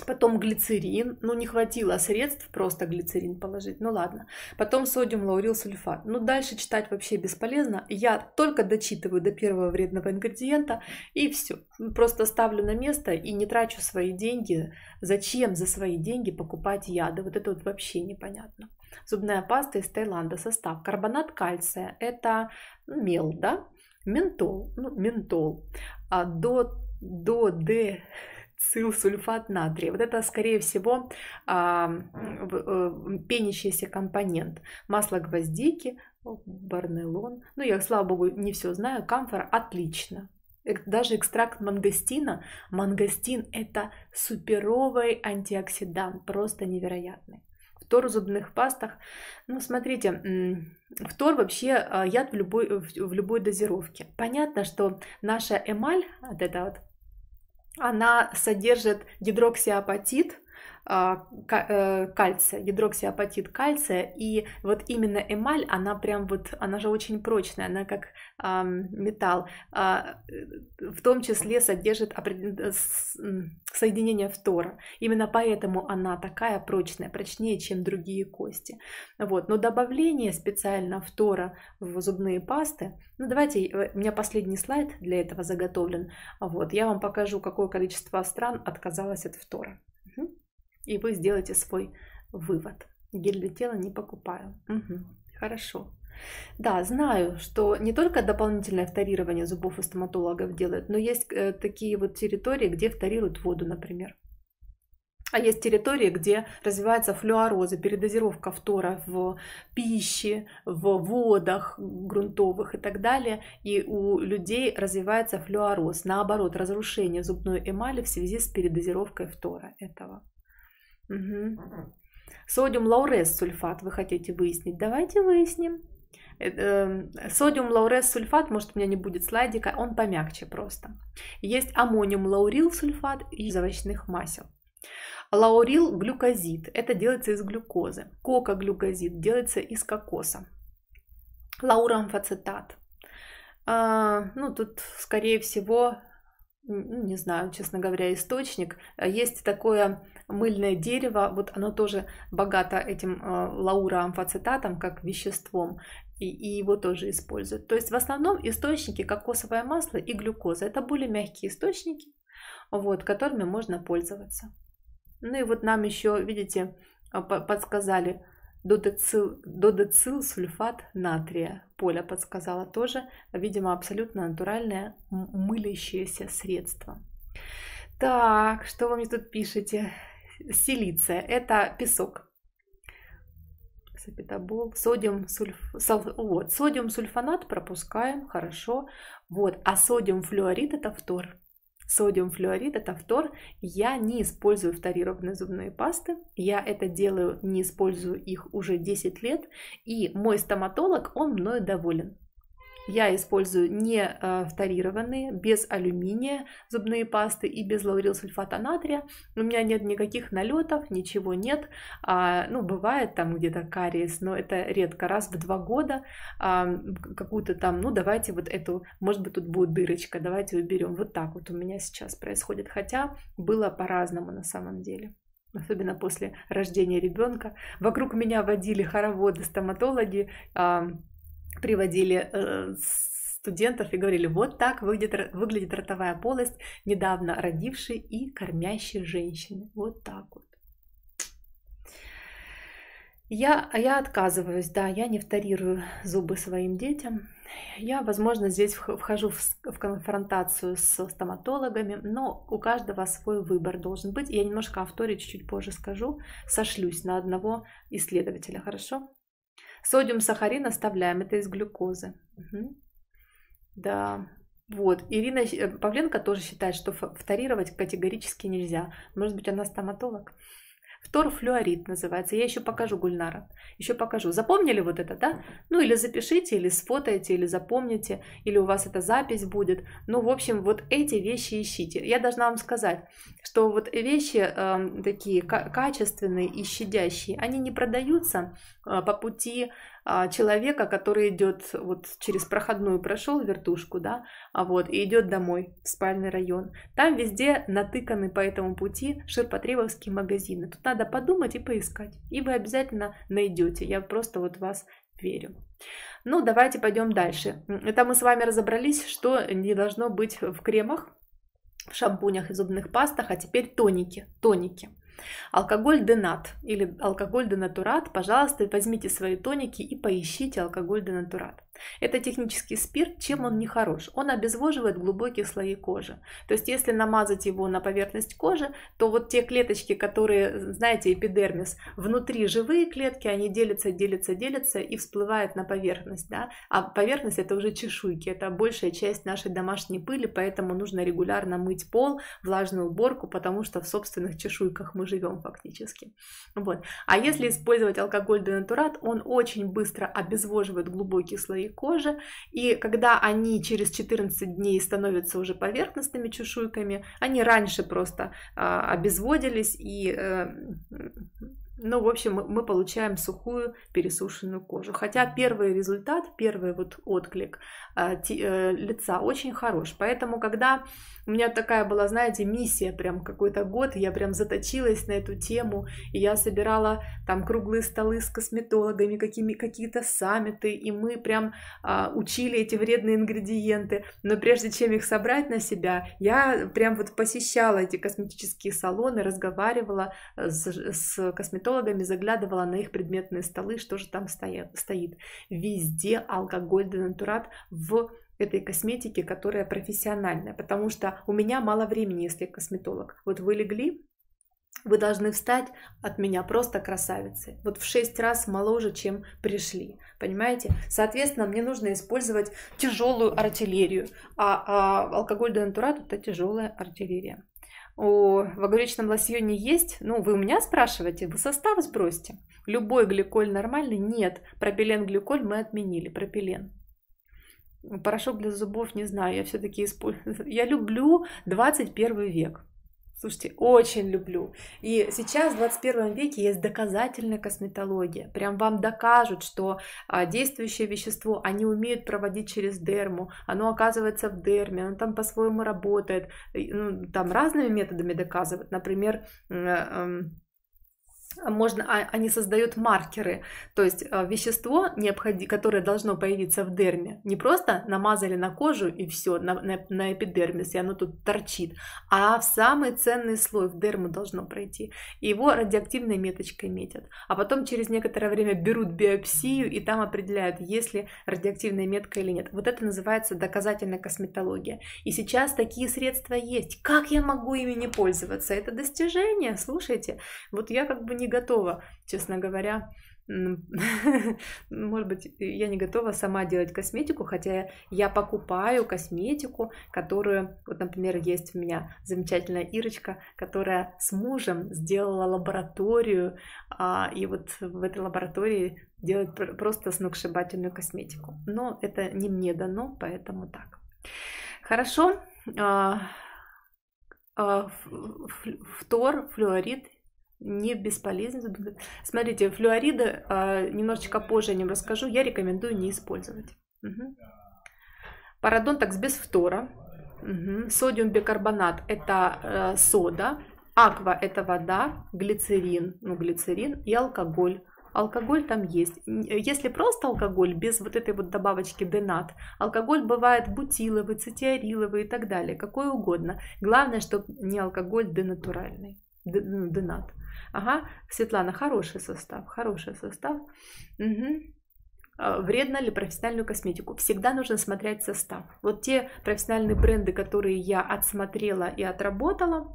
потом глицерин, ну не хватило средств просто глицерин положить, ну ладно, потом содиум лаурил сульфат, ну дальше читать вообще бесполезно, я только дочитываю до первого вредного ингредиента и все, просто ставлю на место и не трачу свои деньги, зачем за свои деньги покупать яды, вот это вот вообще непонятно. Зубная паста из Таиланда, состав карбонат кальция, это мел, да, ментол, ну, ментол, а, до до Д цилсульфат натрия. Вот это, скорее всего, а, э, пенящийся компонент. Масло гвоздики, барнелон. Ну, я, слава богу, не все знаю. Камфора отлично. Даже экстракт мангостина. Мангостин – это суперовый антиоксидант, просто невероятный. Втор в зубных пастах. Ну, смотрите, фтор вообще а, яд в любой, в любой дозировке. Понятно, что наша эмаль, вот эта вот она содержит гидроксиапатит, а, э, кальция, гидроксиапатит кальция, и вот именно эмаль, она прям вот, она же очень прочная, она как металл, а, э, в том числе содержит соединение фтора. Именно поэтому она такая прочная, прочнее, чем другие кости. Вот. Но добавление специально фтора в зубные пасты, ну давайте, э, у меня последний слайд для этого заготовлен. Вот. Я вам покажу, какое количество стран отказалось от фтора. Угу. И вы сделаете свой вывод. Гель для тела не покупаю. Угу. Хорошо. Да, знаю, что не только дополнительное вторирование зубов у стоматологов делают, но есть э, такие вот территории, где вторируют воду, например. А есть территории, где развивается флюороза, передозировка фтора в пище, в водах грунтовых и так далее. И у людей развивается флюороз, наоборот, разрушение зубной эмали в связи с передозировкой фтора этого. Угу. Содиум лаурес сульфат вы хотите выяснить? Давайте выясним. Э, э, содиум лаурес сульфат, может у меня не будет слайдика, он помягче просто. Есть аммониум лаурил сульфат из овощных масел. Лаурил глюкозид, это делается из глюкозы. Кока-глюкозид делается из кокоса. Лаурамфацетат. А, ну, тут, скорее всего, ну, не знаю, честно говоря, источник. Есть такое мыльное дерево, вот оно тоже богато этим э, лаура-амфацетатом, как веществом и, его тоже используют. То есть в основном источники кокосовое масло и глюкоза. Это более мягкие источники, вот, которыми можно пользоваться. Ну и вот нам еще, видите, а, подсказали додецил, додецил сульфат натрия. Поля подсказала тоже, видимо, абсолютно натуральное мылящееся средство. Так, что вы мне тут пишете? Силиция – это песок, сапитабол, содиум, сульф... сал... вот, содиум сульфонат пропускаем, хорошо. Вот, а содиум флюорид это втор. Содиум флюорид это втор. Я не использую вторированные зубные пасты. Я это делаю, не использую их уже 10 лет. И мой стоматолог, он мною доволен. Я использую не вторированные, э, без алюминия зубные пасты и без лаурилсульфата натрия. У меня нет никаких налетов, ничего нет. А, ну, бывает там где-то кариес, но это редко, раз в два года а, какую-то там, ну, давайте вот эту, может быть, тут будет дырочка, давайте уберем. Вот так вот у меня сейчас происходит, хотя было по-разному на самом деле особенно после рождения ребенка. Вокруг меня водили хороводы стоматологи, приводили э, студентов и говорили, вот так выглядит, выглядит ротовая полость недавно родившей и кормящей женщины. Вот так вот. Я, а я отказываюсь, да, я не вторирую зубы своим детям. Я, возможно, здесь вхожу в, в конфронтацию с стоматологами, но у каждого свой выбор должен быть. Я немножко авторе чуть-чуть позже скажу, сошлюсь на одного исследователя, хорошо? Содиум, сахарин оставляем, это из глюкозы. Угу. Да, вот. Ирина э, Павленко тоже считает, что фторировать категорически нельзя. Может быть, она стоматолог? Фторфлюорит называется. Я еще покажу, Гульнара. Еще покажу. Запомнили вот это, да? Ну или запишите, или сфотайте, или запомните, или у вас эта запись будет. Ну, в общем, вот эти вещи ищите. Я должна вам сказать, что вот вещи э, такие качественные и щадящие, они не продаются э, по пути а, человека, который идет вот через проходную прошел вертушку, да, а вот и идет домой в спальный район. Там везде натыканы по этому пути ширпотребовские магазины. Тут надо подумать и поискать, и вы обязательно найдете. Я просто вот вас верю. Ну, давайте пойдем дальше. Это мы с вами разобрались, что не должно быть в кремах, в шампунях и зубных пастах, а теперь тоники, тоники. Алкоголь денат или алкоголь денатурат, пожалуйста, возьмите свои тоники и поищите алкоголь денатурат. Это технический спирт. Чем он не хорош? Он обезвоживает глубокие слои кожи. То есть, если намазать его на поверхность кожи, то вот те клеточки, которые, знаете, эпидермис, внутри живые клетки, они делятся, делятся, делятся и всплывают на поверхность. Да? А поверхность это уже чешуйки, это большая часть нашей домашней пыли, поэтому нужно регулярно мыть пол, влажную уборку, потому что в собственных чешуйках мы живем фактически. Вот. А если использовать алкоголь денатурат, он очень быстро обезвоживает глубокие слои своей кожи, и когда они через 14 дней становятся уже поверхностными чешуйками, они раньше просто а, обезводились и э, ну, в общем, мы получаем сухую пересушенную кожу. Хотя первый результат, первый вот отклик а, э, лица очень хорош. Поэтому, когда у меня такая была, знаете, миссия прям какой-то год, я прям заточилась на эту тему, и я собирала там круглые столы с косметологами, какими, какие-то саммиты, и мы прям а, учили эти вредные ингредиенты. Но прежде чем их собрать на себя, я прям вот посещала эти косметические салоны, разговаривала э, с, с косметологами, маркетологами, заглядывала на их предметные столы, что же там стоят, стоит. везде алкоголь денатурат в этой косметике, которая профессиональная, потому что у меня мало времени, если косметолог. Вот вы легли, вы должны встать от меня просто красавицы. Вот в шесть раз моложе, чем пришли. Понимаете? Соответственно, мне нужно использовать тяжелую артиллерию. А, а алкоголь денатурат это тяжелая артиллерия у, в огуречном лосьоне есть, ну, вы у меня спрашиваете, вы состав сбросьте. Любой гликоль нормальный? Нет. Пропилен-гликоль мы отменили, пропилен. Порошок для зубов, не знаю, я все-таки использую. Я люблю 21 век. Слушайте, очень люблю. И сейчас, в 21 веке, есть доказательная косметология. Прям вам докажут, что а, действующее вещество они умеют проводить через дерму, оно оказывается в дерме, оно там по-своему работает. Ну, там разными методами доказывают. Например, э, эм, можно, а, они создают маркеры, то есть э, вещество, которое должно появиться в дерме, не просто намазали на кожу и все, на, на, на эпидермис, и оно тут торчит, а в самый ценный слой в дерму должно пройти. его радиоактивной меточкой метят. А потом через некоторое время берут биопсию и там определяют, есть ли радиоактивная метка или нет. Вот это называется доказательная косметология. И сейчас такие средства есть. Как я могу ими не пользоваться? Это достижение, слушайте. Вот я как бы не не готова, честно говоря. Может быть, я не готова сама делать косметику, хотя я покупаю косметику, которую, вот, например, есть у меня замечательная Ирочка, которая с мужем сделала лабораторию, а, и вот в этой лаборатории делает просто сногсшибательную косметику. Но это не мне дано, поэтому так. Хорошо. А, а, фтор, флюорид не бесполезен. Смотрите, флюориды а, немножечко позже о нем расскажу. Я рекомендую не использовать. Угу. Парадонтакс без фтора. Угу. Содиум бикарбонат – это э, сода. Аква – это вода, глицерин, ну глицерин и алкоголь. Алкоголь там есть. Э, если просто алкоголь, без вот этой вот добавочки денат, алкоголь бывает бутиловый, цитиариловый и так далее, какой угодно. Главное, чтобы не алкоголь денатуральный, ну, денат. Ага, Светлана, хороший состав, хороший состав. Угу. Вредно ли профессиональную косметику? Всегда нужно смотреть состав. Вот те профессиональные бренды, которые я отсмотрела и отработала,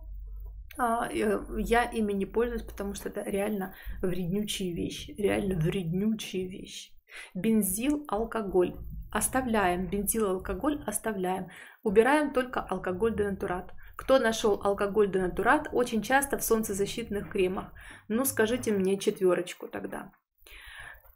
а, э, я ими не пользуюсь, потому что это реально вреднючие вещи. Реально вреднючие вещи. Бензил, алкоголь. Оставляем. Бензил, алкоголь оставляем. Убираем только алкоголь денатурат. Кто нашел алкоголь денатурат очень часто в солнцезащитных кремах? Ну, скажите мне четверочку тогда.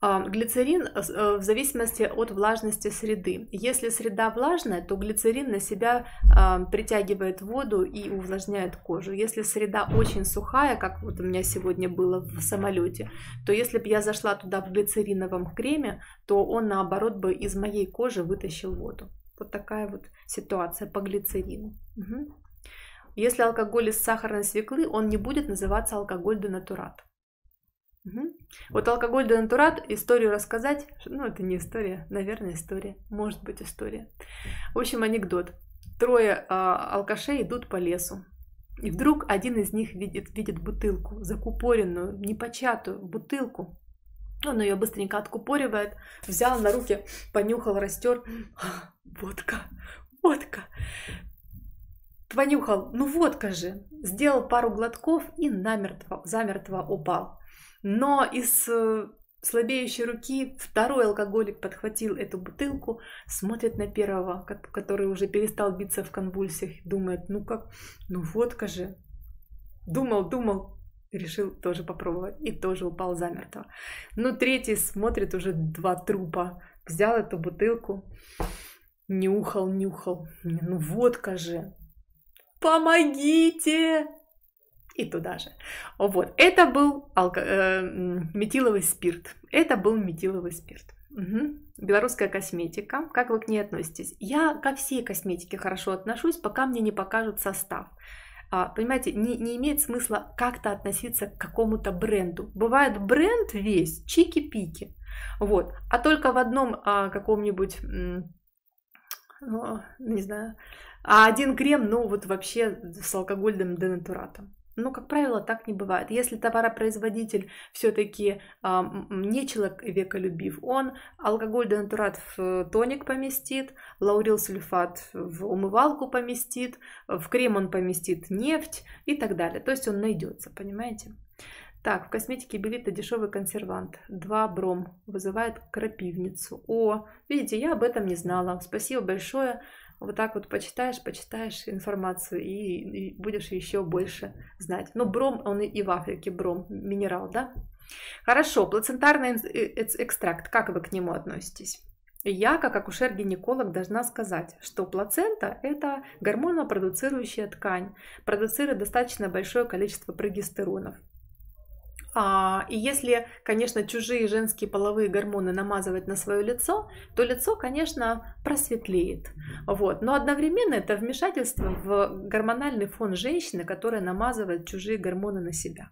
А, глицерин э, э, в зависимости от влажности среды. Если среда влажная, то глицерин на себя а, притягивает воду и увлажняет кожу. Если среда очень сухая, как вот у меня сегодня было в самолете, то если бы я зашла туда в глицериновом креме, то он наоборот бы из моей кожи вытащил воду. Вот такая вот ситуация по глицерину. Угу. Если алкоголь из сахарной свеклы, он не будет называться алкоголь денатурат. Угу. Вот алкоголь денатурат, историю рассказать, ну это не история, наверное, история, может быть история. В общем, анекдот. Трое э, алкашей идут по лесу. И вдруг один из них видит, видит бутылку, закупоренную, непочатую бутылку. Он ее быстренько откупоривает, взял на руки, понюхал, растер. Водка, водка. Понюхал, ну водка же. Сделал пару глотков и намертво, замертво упал. Но из э, слабеющей руки второй алкоголик подхватил эту бутылку, смотрит на первого, который уже перестал биться в конвульсиях, думает, ну как, ну водка же. Думал, думал, решил тоже попробовать и тоже упал замертво. Но ну, третий смотрит уже два трупа, взял эту бутылку, нюхал, нюхал, ну водка же помогите!» И туда же. Вот, это был алко... э, метиловый спирт. Это был метиловый спирт. Угу. Белорусская косметика. Как вы к ней относитесь? Я ко всей косметике хорошо отношусь, пока мне не покажут состав. А, понимаете, не, не имеет смысла как-то относиться к какому-то бренду. Бывает бренд весь чики-пики. Вот. А только в одном а, каком-нибудь, ну, не знаю, а один крем, ну вот вообще с алкогольным денатуратом. Но, ну, как правило, так не бывает. Если товаропроизводитель все-таки э, а, не человек веколюбив, он алкоголь денатурат в тоник поместит, лаурил сульфат в умывалку поместит, в крем он поместит нефть и так далее. То есть он найдется, понимаете? Так, в косметике Белита дешевый консервант. 2 бром вызывает крапивницу. О, видите, я об этом не знала. Спасибо большое вот так вот почитаешь, почитаешь информацию и, и будешь еще больше знать. Но ну, бром, он и в Африке, бром, минерал, да? Хорошо, плацентарный э, экстракт, как вы к нему относитесь? Я, как акушер-гинеколог, должна сказать, что плацента – это гормонопродуцирующая ткань, продуцирует достаточно большое количество прогестеронов. А, и если, конечно, чужие женские половые гормоны намазывать на свое лицо, то лицо, конечно, просветлеет. Вот. Но одновременно это вмешательство в гормональный фон женщины, которая намазывает чужие гормоны на себя.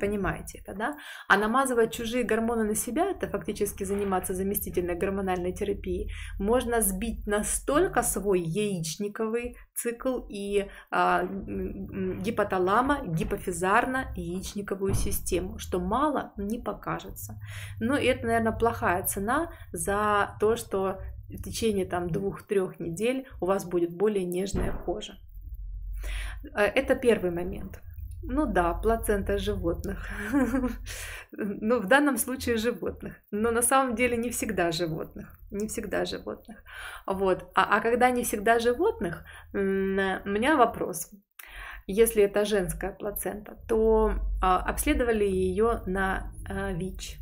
Понимаете это, да? А намазывать чужие гормоны на себя, это фактически заниматься заместительной гормональной терапией, можно сбить настолько свой яичниковый цикл и а, гипоталама, гипофизарно яичниковую систему, что мало не покажется. Но ну, это, наверное, плохая цена за то, что в течение там двух-трех недель у вас будет более нежная кожа. Э, это первый момент. Ну да, плацента животных. Но ну, в данном случае животных. Но на самом деле не всегда животных. Не всегда животных. Вот. А, а когда не всегда животных, у меня вопрос. Если это женская плацента, то а, обследовали ее на а, ВИЧ,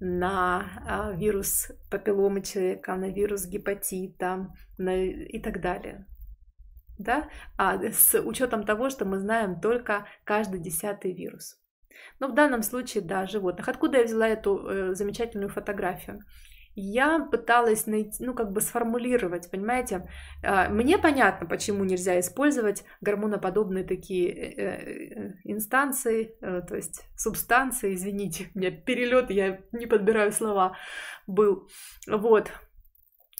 на а, вирус папилломы человека, на вирус гепатита на, и так далее да, а, э, с учетом того, что мы знаем только каждый десятый вирус. Но в данном случае, да, животных. Откуда я взяла эту э, замечательную фотографию? Я пыталась найти, ну, как бы сформулировать, понимаете? А, мне понятно, почему нельзя использовать гормоноподобные такие э, э, инстанции, то есть субстанции, извините, у меня перелет, я не подбираю слова, был. Вот,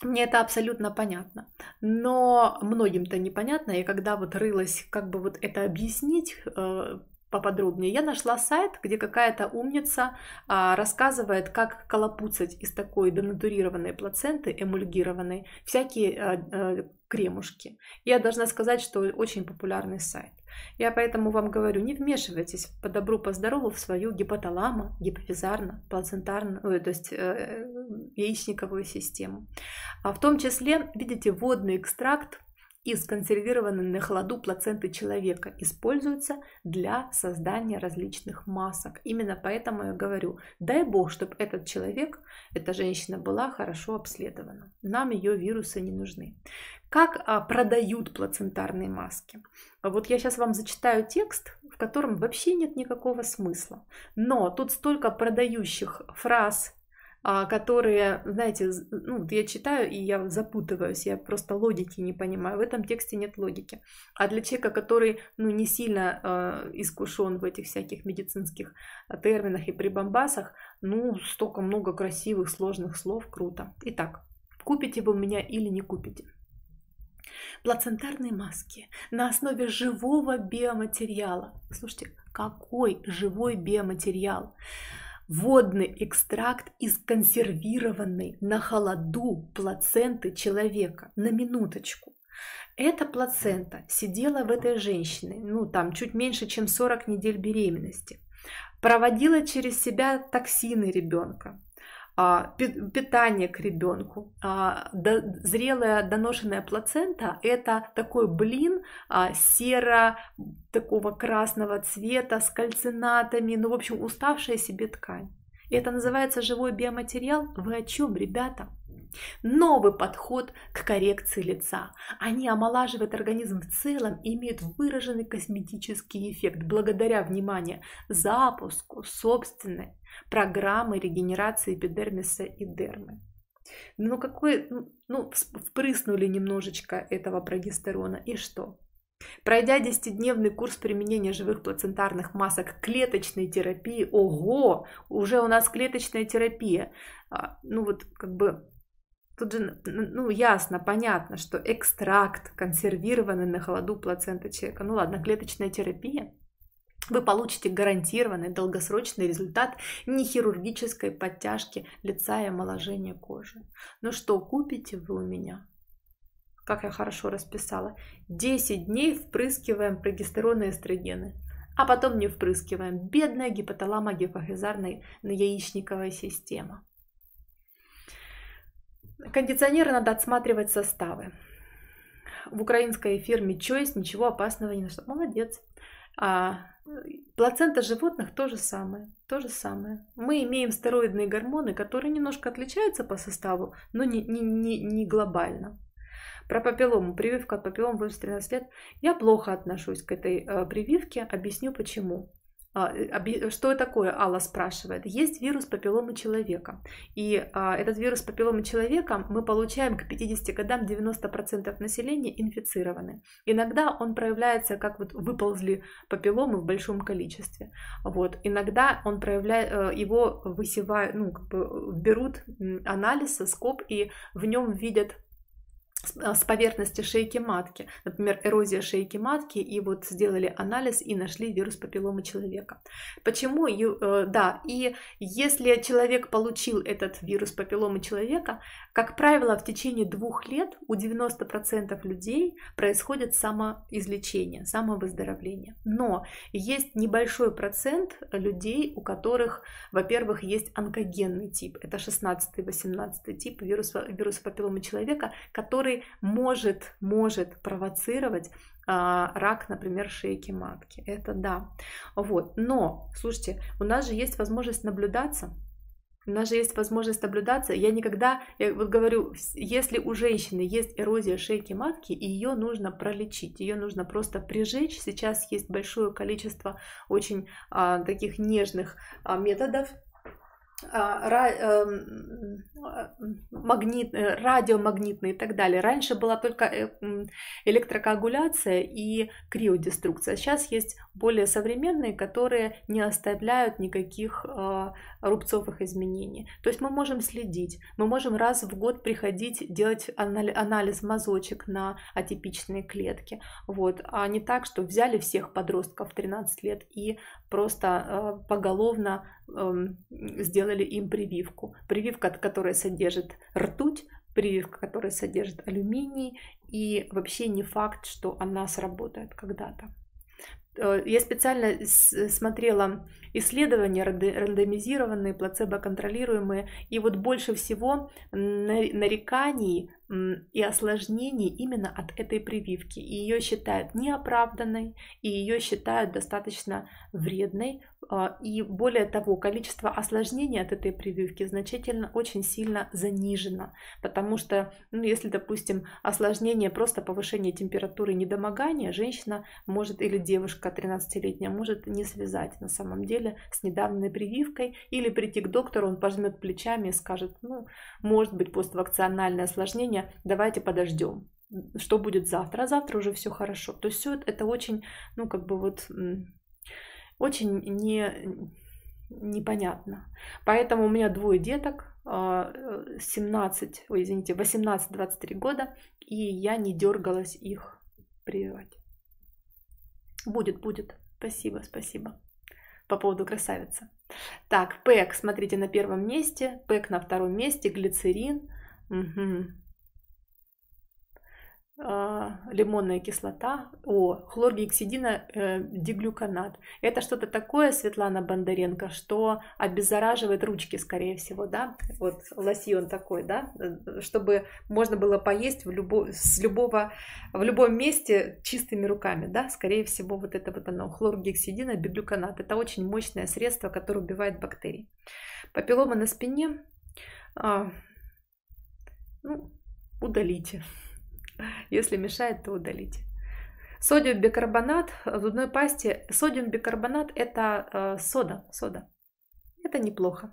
мне это абсолютно понятно. Но многим-то непонятно. И когда вот рылась, как бы вот это объяснить, э, поподробнее. Я нашла сайт, где какая-то умница а, рассказывает, как колопуцать из такой донатурированной плаценты, эмульгированной, всякие а, а, кремушки. Я должна сказать, что очень популярный сайт. Я поэтому вам говорю, не вмешивайтесь по добру, по здорову в свою гипоталамо, гипофизарно, плацентарную то есть э, э, яичниковую систему. А в том числе, видите, водный экстракт из консервированной на холоду плаценты человека используются для создания различных масок. Именно поэтому я говорю, дай бог, чтобы этот человек, эта женщина была хорошо обследована. Нам ее вирусы не нужны. Как а, продают плацентарные маски? Вот я сейчас вам зачитаю текст, в котором вообще нет никакого смысла. Но тут столько продающих фраз а, которые, знаете, ну, я читаю и я запутываюсь, я просто логики не понимаю. В этом тексте нет логики. А для человека, который ну, не сильно э, а, искушен в этих всяких медицинских терминах и прибамбасах, ну, столько много красивых, сложных слов, круто. Итак, купите вы меня или не купите? Плацентарные маски на основе живого биоматериала. Слушайте, какой живой биоматериал? водный экстракт из консервированной на холоду плаценты человека. На минуточку. Эта плацента сидела в этой женщине, ну там чуть меньше, чем 40 недель беременности. Проводила через себя токсины ребенка, а, питание к ребенку. А, зрелая доношенная плацента – это такой блин а, серо такого красного цвета с кальцинатами, ну, в общем, уставшая себе ткань. Это называется живой биоматериал. Вы о чем, ребята? Новый подход к коррекции лица. Они омолаживают организм в целом и имеют выраженный косметический эффект благодаря, внимание, запуску собственной программы регенерации эпидермиса и дермы. Ну, ну какой, ну, ну впрыснули немножечко этого прогестерона и что? Пройдя 10-дневный курс применения живых плацентарных масок клеточной терапии, ого, уже у нас клеточная терапия. А, ну вот как бы Тут же, ну, ясно, понятно, что экстракт, консервированный на холоду плацента человека, ну ладно, клеточная терапия, вы получите гарантированный долгосрочный результат нехирургической подтяжки лица и омоложения кожи. Ну что, купите вы у меня? Как я хорошо расписала. 10 дней впрыскиваем прогестероны и эстрогены. А потом не впрыскиваем. Бедная гипоталамо-гипофизарная яичниковая система. Кондиционеры надо отсматривать составы. В украинской фирме Choice ничего опасного не нашло. Молодец. А плацента животных то же самое. То же самое. Мы имеем стероидные гормоны, которые немножко отличаются по составу, но не, не, не, не глобально. Про папиллому. Прививка от папиллом 13 лет. Я плохо отношусь к этой э, прививке. Объясню почему. А, э, что такое, Алла спрашивает. Есть вирус папилломы человека. И а, этот вирус папилломы человека мы получаем к 50 годам 90% населения инфицированы. Иногда он проявляется, как вот выползли папилломы в большом количестве. Вот. Иногда он проявляет, э, его высевают, ну, как бы э, берут анализ, скоб, и в нем видят Э, с поверхности шейки матки. Например, эрозия шейки матки, и вот сделали анализ и нашли вирус папилломы человека. Почему? Э, да, и если человек получил этот вирус папилломы человека, как правило, в течение двух лет у 90% людей происходит самоизлечение, самовыздоровление. Но есть небольшой процент людей, у которых, во-первых, есть онкогенный тип, это 16-18 тип вируса, вируса папилломы человека, который который может, может провоцировать а, рак, например, шейки матки. Это да. Вот. Но, слушайте, у нас же есть возможность наблюдаться. У нас же есть возможность наблюдаться. Я никогда, я вот говорю, если у женщины есть эрозия шейки матки, ее нужно пролечить, ее нужно просто прижечь. Сейчас есть большое количество очень а, таких нежных а, методов, а, эм, э, магнит, э, радиомагнитные и так далее. Раньше была только э, электрокоагуляция и криодеструкция. Сейчас есть более современные, которые не оставляют никаких а, рубцовых изменений. То есть мы можем следить, мы можем раз в год приходить делать анализ мазочек на атипичные клетки. Вот. А не так, что взяли всех подростков 13 лет и просто э, поголовно э, сделали им прививку. Прививка, которая содержит ртуть, прививка, которая содержит алюминий, и вообще не факт, что она сработает когда-то. Э, я специально э, смотрела исследования рандомизированные, плацебо-контролируемые, и вот больше всего нареканий и осложнений именно от этой прививки. И ее считают неоправданной, и ее считают достаточно вредной а, и более того, количество осложнений от этой прививки значительно, очень сильно занижено, потому что, ну, если, допустим, осложнение просто повышение температуры и недомогания, женщина может или девушка 13-летняя может не связать на самом деле с недавней прививкой или прийти к доктору, он пожмет плечами и скажет, ну, может быть, поствакциональное осложнение, давайте подождем что будет завтра, завтра уже все хорошо. То есть все это очень, ну, как бы вот очень не, непонятно. Поэтому у меня двое деток, 17, а, э, ой, извините, 18-23 года, и я не дергалась их прививать. Будет, будет. Спасибо, спасибо. По поводу красавицы. Так, ПЭК, смотрите, на первом месте, ПЭК на втором месте, глицерин. Угу. А, лимонная кислота, о, хлоргексидина, э, диглюконат. Это что-то такое, Светлана Бондаренко, что обеззараживает ручки, скорее всего, да? Вот лосьон такой, да? Э, чтобы можно было поесть в любо, с любого, в любом месте чистыми руками, да? Скорее всего, вот это вот оно, хлоргексидина, диглюконат. Это очень мощное средство, которое убивает бактерии. Папиллома на спине, а, ну, удалите. Если мешает, то удалите. Содиум бикарбонат в зубной пасте. Содиум бикарбонат это э, сода, сода. Это неплохо.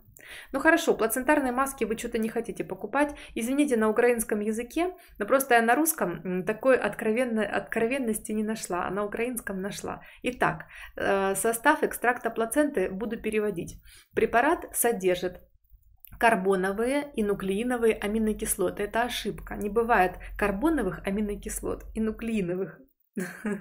Ну хорошо, плацентарные маски вы что-то не хотите покупать. Извините на украинском языке, но просто я на русском такой откровенной, откровенности не нашла, а на украинском нашла. Итак, э, состав экстракта плаценты буду переводить. Препарат содержит карбоновые и нуклеиновые аминокислоты. Это ошибка. Не бывает карбоновых аминокислот и нуклеиновых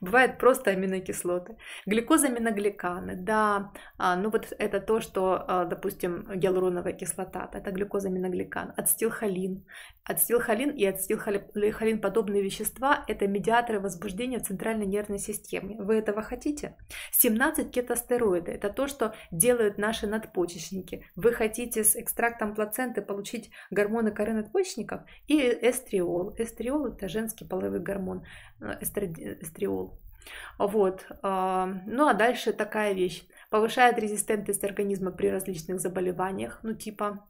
Бывают просто аминокислоты. Глюкозаминогликаны, да, а, ну вот это то, что, а, допустим, гиалуроновая кислота, это глюкозаминогликан, ацетилхолин. Ацетилхолин и ацетилхолин подобные вещества – это медиаторы возбуждения в центральной нервной системе. Вы этого хотите? 17 кетостероиды – это то, что делают наши надпочечники. Вы хотите с экстрактом плаценты получить гормоны коры надпочечников и эстриол. Эстриол – это женский половой гормон э, эстриол. Вот. А, ну а дальше такая вещь. Повышает резистентность организма при различных заболеваниях, ну типа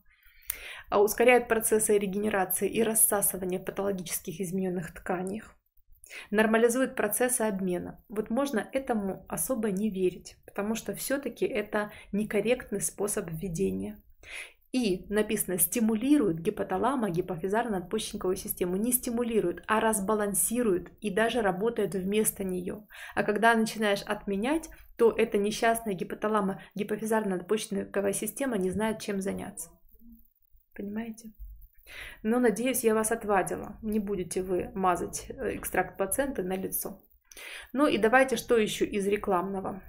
а, ускоряет процессы регенерации и рассасывания патологических измененных тканях, нормализует процессы обмена. Вот можно этому особо не верить, потому что все-таки это некорректный способ введения. И написано «стимулирует гипоталама, гипофизарно надпочечниковую систему». Не стимулирует, а разбалансирует и даже работает вместо нее. А когда начинаешь отменять, то эта несчастная гипоталама, гипофизарно надпочечниковая система не знает, чем заняться. Понимаете? Но, надеюсь, я вас отвадила. Не будете вы мазать э, экстракт плаценты на лицо. Ну и давайте что еще из рекламного.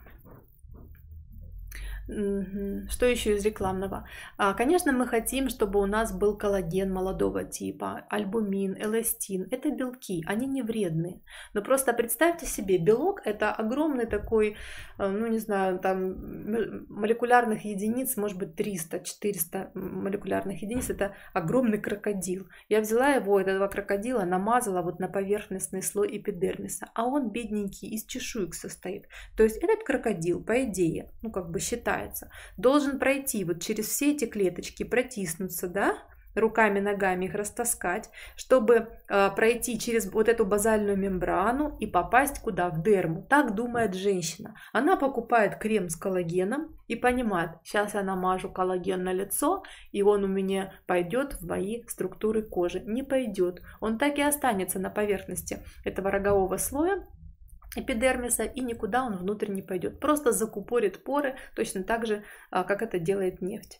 Что еще из рекламного? А, конечно, мы хотим, чтобы у нас был коллаген молодого типа, альбумин, эластин. Это белки, они не вредны. Но просто представьте себе, белок – это огромный такой, э, ну не знаю, там молекулярных единиц, может быть, 300-400 молекулярных единиц. Это огромный крокодил. Я взяла его, этого крокодила, намазала вот на поверхностный слой эпидермиса. А он бедненький, из чешуек состоит. То есть этот крокодил, по идее, ну как бы считается, считается. Должен пройти вот через все эти клеточки, протиснуться, да, руками, ногами их растаскать, чтобы э, пройти через вот эту базальную мембрану и попасть куда? В дерму. Так думает женщина. Она покупает крем с коллагеном и понимает, сейчас я намажу коллаген на лицо, и он у меня пойдет в мои структуры кожи. Не пойдет. Он так и останется на поверхности этого рогового слоя, эпидермиса, и никуда он внутрь не пойдет. Просто закупорит поры точно так же, а, как это делает нефть.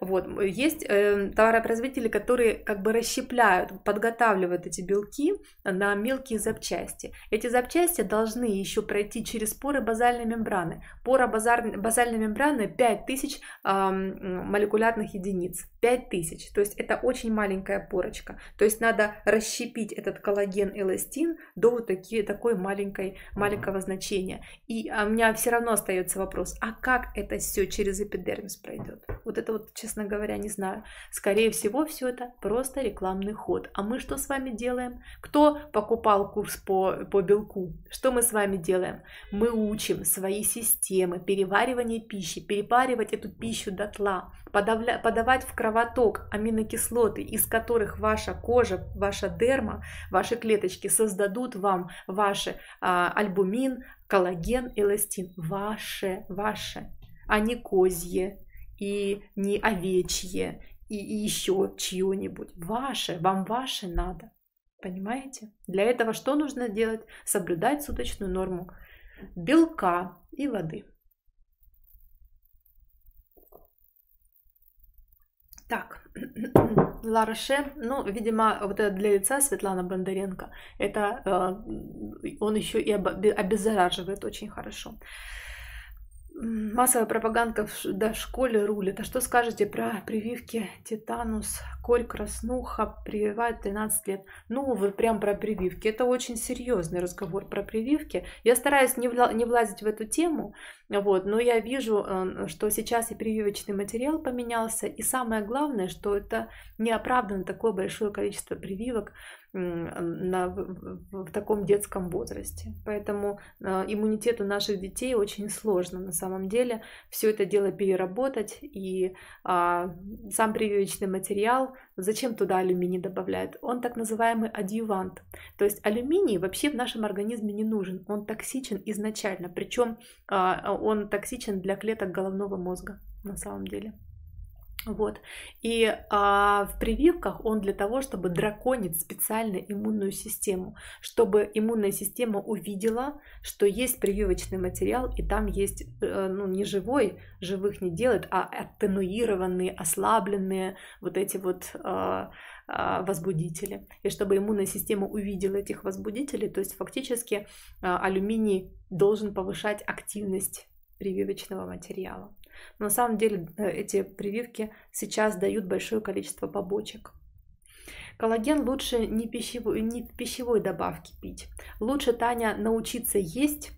Вот. Есть э, товаропроизводители, которые как бы расщепляют, подготавливают эти белки на мелкие запчасти. Эти запчасти должны еще пройти через поры базальной мембраны. Пора базар, базальной мембраны 5000 э, молекулярных единиц. 5000. То есть это очень маленькая порочка. То есть надо расщепить этот коллаген эластин до вот такие, такой маленькой, маленького значения. И а, у меня все равно остается вопрос, а как это все через эпидермис пройдет? Вот это вот, честно говоря, не знаю. Скорее всего, все это просто рекламный ход. А мы что с вами делаем? Кто покупал курс по, по белку? Что мы с вами делаем? Мы учим свои системы переваривания пищи, перепаривать эту пищу дотла, подавля... подавать в кровоток аминокислоты, из которых ваша кожа, ваша дерма, ваши клеточки создадут вам ваши а, альбумин, коллаген, эластин. Ваше, ваше, а не козье и не овечье и, и еще чье-нибудь. Ваше, вам ваше надо. Понимаете? Для этого что нужно делать? Соблюдать суточную норму белка и воды. Так, Лара ну, видимо, вот это для лица Светлана Бондаренко, это э, он еще и обеззараживает очень хорошо. Массовая пропаганда в дошколе рулит. А что скажете про прививки титанус, коль, краснуха прививают 13 лет? Ну, вы прям про прививки. Это очень серьезный разговор про прививки. Я стараюсь не, вла- не влазить в эту тему, вот, но я вижу, э, что сейчас и прививочный материал поменялся. И самое главное, что это неоправданно такое большое количество прививок на, в, в таком детском возрасте. Поэтому э, иммунитету наших детей очень сложно на самом деле все это дело переработать. И э, сам прививочный материал, зачем туда алюминий добавляют? Он так называемый адъювант. То есть алюминий вообще в нашем организме не нужен. Он токсичен изначально. Причем э, а, он токсичен для клеток головного мозга на самом деле. Вот. И а, в прививках он для того, чтобы драконит специально иммунную систему, чтобы иммунная система увидела, что есть прививочный материал, и там есть э, ну, не живой, живых не делает, а аттенуированные, ослабленные вот эти вот а, а, возбудители. И чтобы иммунная система увидела этих возбудителей, то есть фактически а, алюминий должен повышать активность прививочного материала. Но на самом деле э, эти прививки сейчас дают большое количество побочек. Коллаген лучше не, пищевой, не в пищевой добавке пить. Лучше, Таня, научиться есть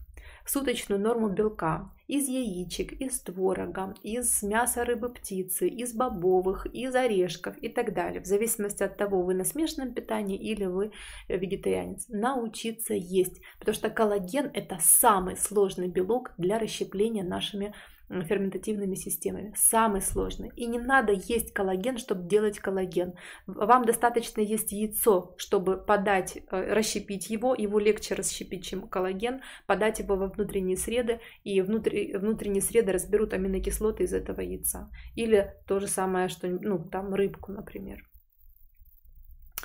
суточную норму белка из яичек, из творога, из мяса рыбы птицы, из бобовых, из орешков и так далее. В зависимости от того, вы на смешанном питании или вы э, вегетарианец. Научиться есть, потому что коллаген – это самый сложный белок для расщепления нашими ферментативными системами. Самый сложный. И не надо есть коллаген, чтобы делать коллаген. Вам достаточно есть яйцо, чтобы подать, э, расщепить его. Его легче расщепить, чем коллаген. Подать его во внутренние среды, и внутри, внутренние среды разберут аминокислоты из этого яйца. Или то же самое, что ну, там рыбку, например.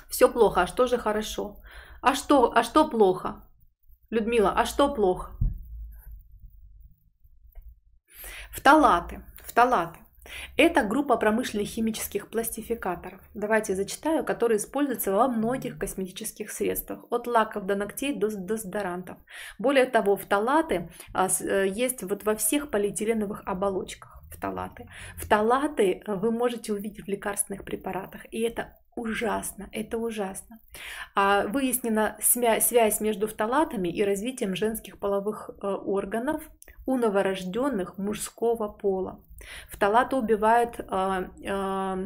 Все плохо, а что же хорошо? А что, а что плохо? Людмила, а что плохо? Фталаты. Фталаты. Это группа промышленных химических пластификаторов. Давайте зачитаю, которые используются во многих косметических средствах, от лаков до ногтей до дезодорантов. Более того, фталаты а, э, есть вот во всех полиэтиленовых оболочках фталаты. Фталаты э, вы можете увидеть в лекарственных препаратах, и это Ужасно, это ужасно. А, выяснена связь между фталатами и развитием женских половых э, органов у новорожденных мужского пола. Фталаты убивают а, а,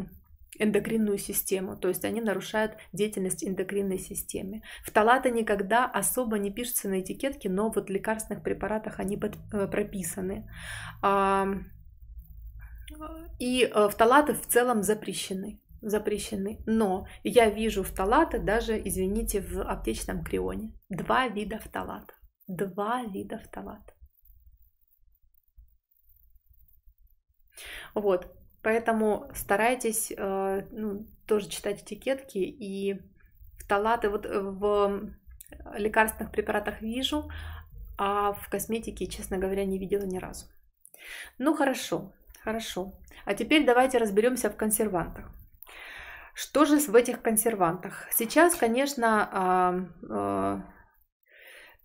эндокринную систему, то есть они нарушают деятельность эндокринной системы. Фталаты никогда особо не пишутся на этикетке, но вот в лекарственных препаратах они э, прописаны. И э, фталаты в целом запрещены запрещены. Но я вижу фталаты даже, извините, в аптечном крионе. Два вида фталата. Два вида фталата. Вот, поэтому старайтесь э, ну, тоже читать этикетки и фталаты. Вот э, в э, лекарственных препаратах вижу, а в косметике, честно говоря, не видела ни разу. Ну хорошо, хорошо. А теперь давайте разберемся в консервантах. Что же в этих консервантах? Сейчас, конечно, а, а,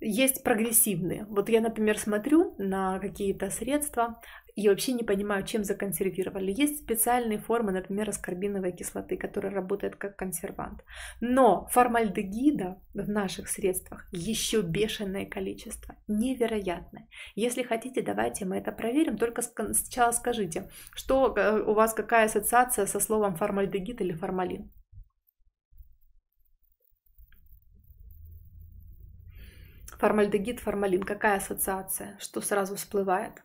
есть прогрессивные. Вот я, например, смотрю на какие-то средства и вообще не понимаю, чем законсервировали. Есть специальные формы, например, аскорбиновой кислоты, которая работает как консервант. Но формальдегида в наших средствах еще бешеное количество, невероятное. Если хотите, давайте мы это проверим, только сначала скажите, что э, у вас какая ассоциация со словом формальдегид или формалин. Формальдегид, формалин. Какая ассоциация? Что сразу всплывает?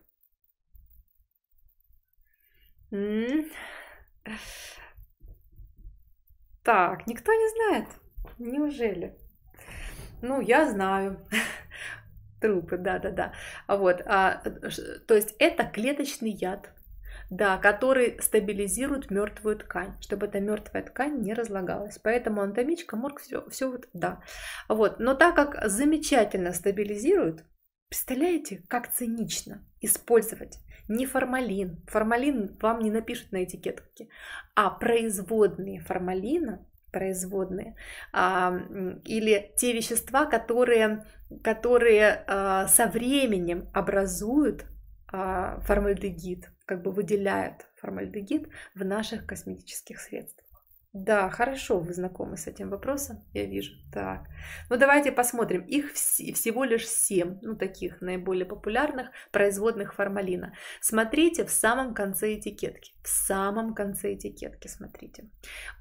М-м-м. Так, никто не знает. Неужели? Ну, я знаю. Трупы, да-да-да. Вот, а, э, то есть это клеточный яд, да, который стабилизирует мертвую ткань, чтобы эта мертвая ткань не разлагалась. Поэтому анатомичка, морг, все, все вот, да. Вот. Но так как замечательно стабилизирует, представляете, как цинично использовать не формалин. Формалин вам не напишут на этикетке, а производные формалина, производные, а, или те вещества, которые, которые а, со временем образуют а, формальдегид, как бы выделяет формальдегид в наших косметических средствах. Да, хорошо, вы знакомы с этим вопросом, я вижу. Так, ну давайте посмотрим. Их всего лишь семь ну таких наиболее популярных производных формалина. Смотрите в самом конце этикетки, в самом конце этикетки смотрите.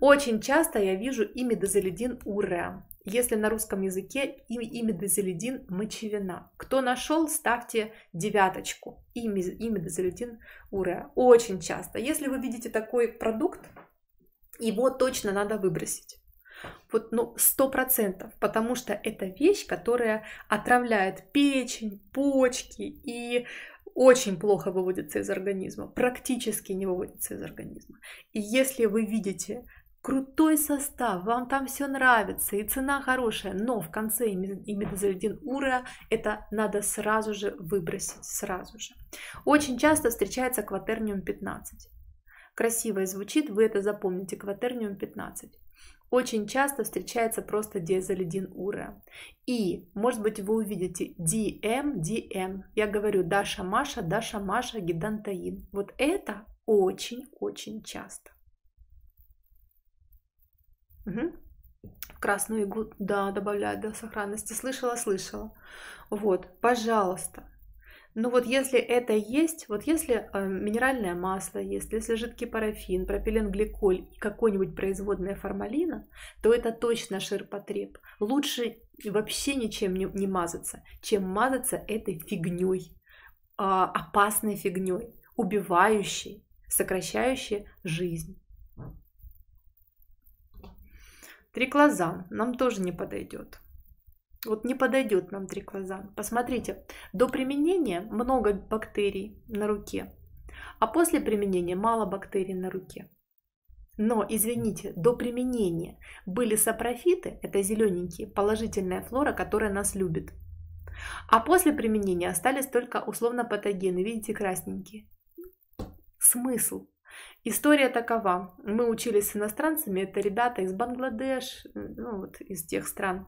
Очень часто я вижу имидазолидин уреа. Если на русском языке им имидазолидин мочевина. Кто нашел, ставьте девяточку. Имидазолидин уреа. Очень часто. Если вы видите такой продукт, его точно надо выбросить. Вот, ну, сто процентов, потому что это вещь, которая отравляет печень, почки и очень плохо выводится из организма, практически не выводится из организма. И если вы видите крутой состав, вам там все нравится и цена хорошая, но в конце имидозолидин ура, это надо сразу же выбросить, сразу же. Очень часто встречается кватерниум 15. Красиво и звучит, вы это запомните, кватерниум 15. Очень часто встречается просто диазолидин ура. И, может быть, вы увидите DM, DM. Эм», эм». Я говорю Даша, Маша, Даша, Маша, гидантаин. Вот это очень-очень часто. Угу. красную иглу, да, добавляю для сохранности. Слышала, слышала. Вот, пожалуйста, ну вот если это есть, вот если э, минеральное масло есть, если жидкий парафин, пропиленгликоль и какой-нибудь производное формалина, то это точно ширпотреб. Лучше вообще ничем не, не мазаться, чем мазаться этой фигней, э, а, опасной фигней, убивающей, сокращающей жизнь. Триклозан нам тоже не подойдет. Вот не подойдет нам триклозан. Посмотрите, до применения много бактерий на руке, а после применения мало бактерий на руке. Но, извините, до применения были сапрофиты, это зелененькие, положительная флора, которая нас любит. А после применения остались только условно-патогены, видите, красненькие. Смысл? История такова. Мы учились с иностранцами, это ребята из Бангладеш, ну вот из тех стран,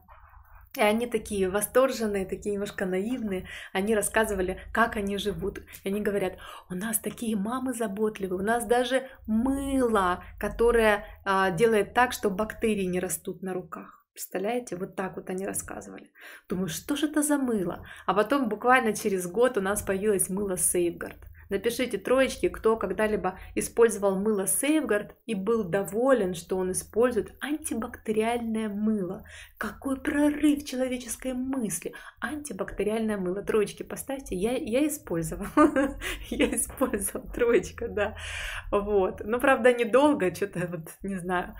и они такие восторженные, такие немножко наивные. Они рассказывали, как они живут. И они говорят, у нас такие мамы заботливые, у нас даже мыло, которое а, делает так, что бактерии не растут на руках. Представляете, вот так вот они рассказывали. Думаю, что же это за мыло? А потом буквально через год у нас появилось мыло Сейфгард. Напишите троечки, кто когда-либо использовал мыло Safeguard и был доволен, что он использует антибактериальное мыло. Какой прорыв человеческой мысли! Антибактериальное мыло. Троечки поставьте. Я, я использовала. Я использовала троечка, да. Вот. Но, правда, недолго, что-то вот, не знаю.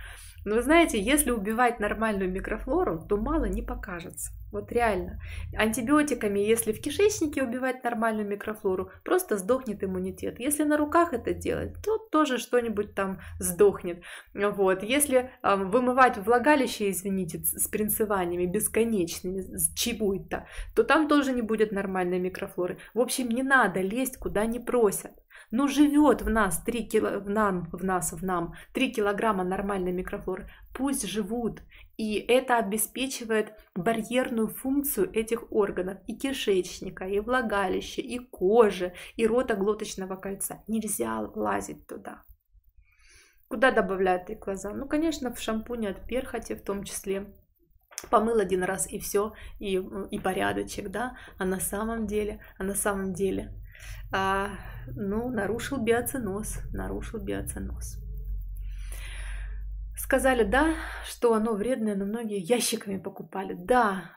Но вы знаете, если убивать нормальную микрофлору, то мало не покажется. Вот реально. Антибиотиками, если в кишечнике убивать нормальную микрофлору, просто сдохнет иммунитет. Если на руках это делать, то тоже что-нибудь там сдохнет. Вот. Если э, вымывать влагалище, извините, с принцеваниями бесконечными, с чего-то, то там тоже не будет нормальной микрофлоры. В общем, не надо лезть, куда не просят но ну, живет в нас 3 кило, в нам, в нас, в нам 3 килограмма нормальной микрофлоры, пусть живут. И это обеспечивает барьерную функцию этих органов и кишечника, и влагалища, и кожи, и рота глоточного кольца. Нельзя лазить туда. Куда добавляют и глаза? Ну, конечно, в шампуне от перхоти в том числе. Помыл один раз и все, и, и порядочек, да? А на самом деле, а на самом деле а, ну, нарушил биоценоз, нарушил биоценоз. Сказали, да, что оно вредное, но многие ящиками покупали. Да,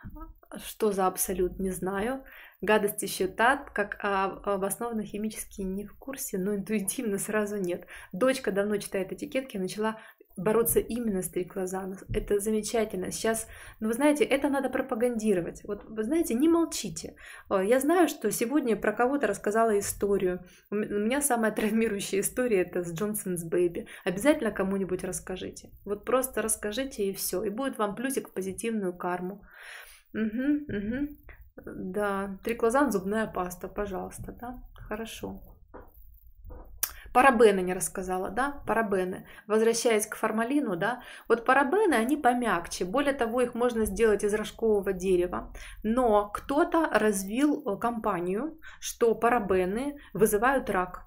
что за абсолют, не знаю. Гадости считат, как обоснованно химически не в курсе, но интуитивно сразу нет. Дочка давно читает этикетки, начала бороться именно с триклозаном. Ну, это замечательно. Сейчас, ну вы знаете, это надо пропагандировать. Вот вы знаете, не молчите. Э, я знаю, что сегодня про кого-то рассказала историю. У меня самая травмирующая история это с Джонсонс Бэйби. Обязательно кому-нибудь расскажите. Вот просто расскажите и все. И будет вам плюсик в позитивную карму. Угу, угу. Да, триклозан, зубная паста, пожалуйста, да? Хорошо. Парабены не рассказала, да? Парабены. Возвращаясь к формалину, да? Вот парабены, они помягче. Более того, их можно сделать из рожкового дерева. Но кто-то развил э, компанию, что парабены вызывают рак.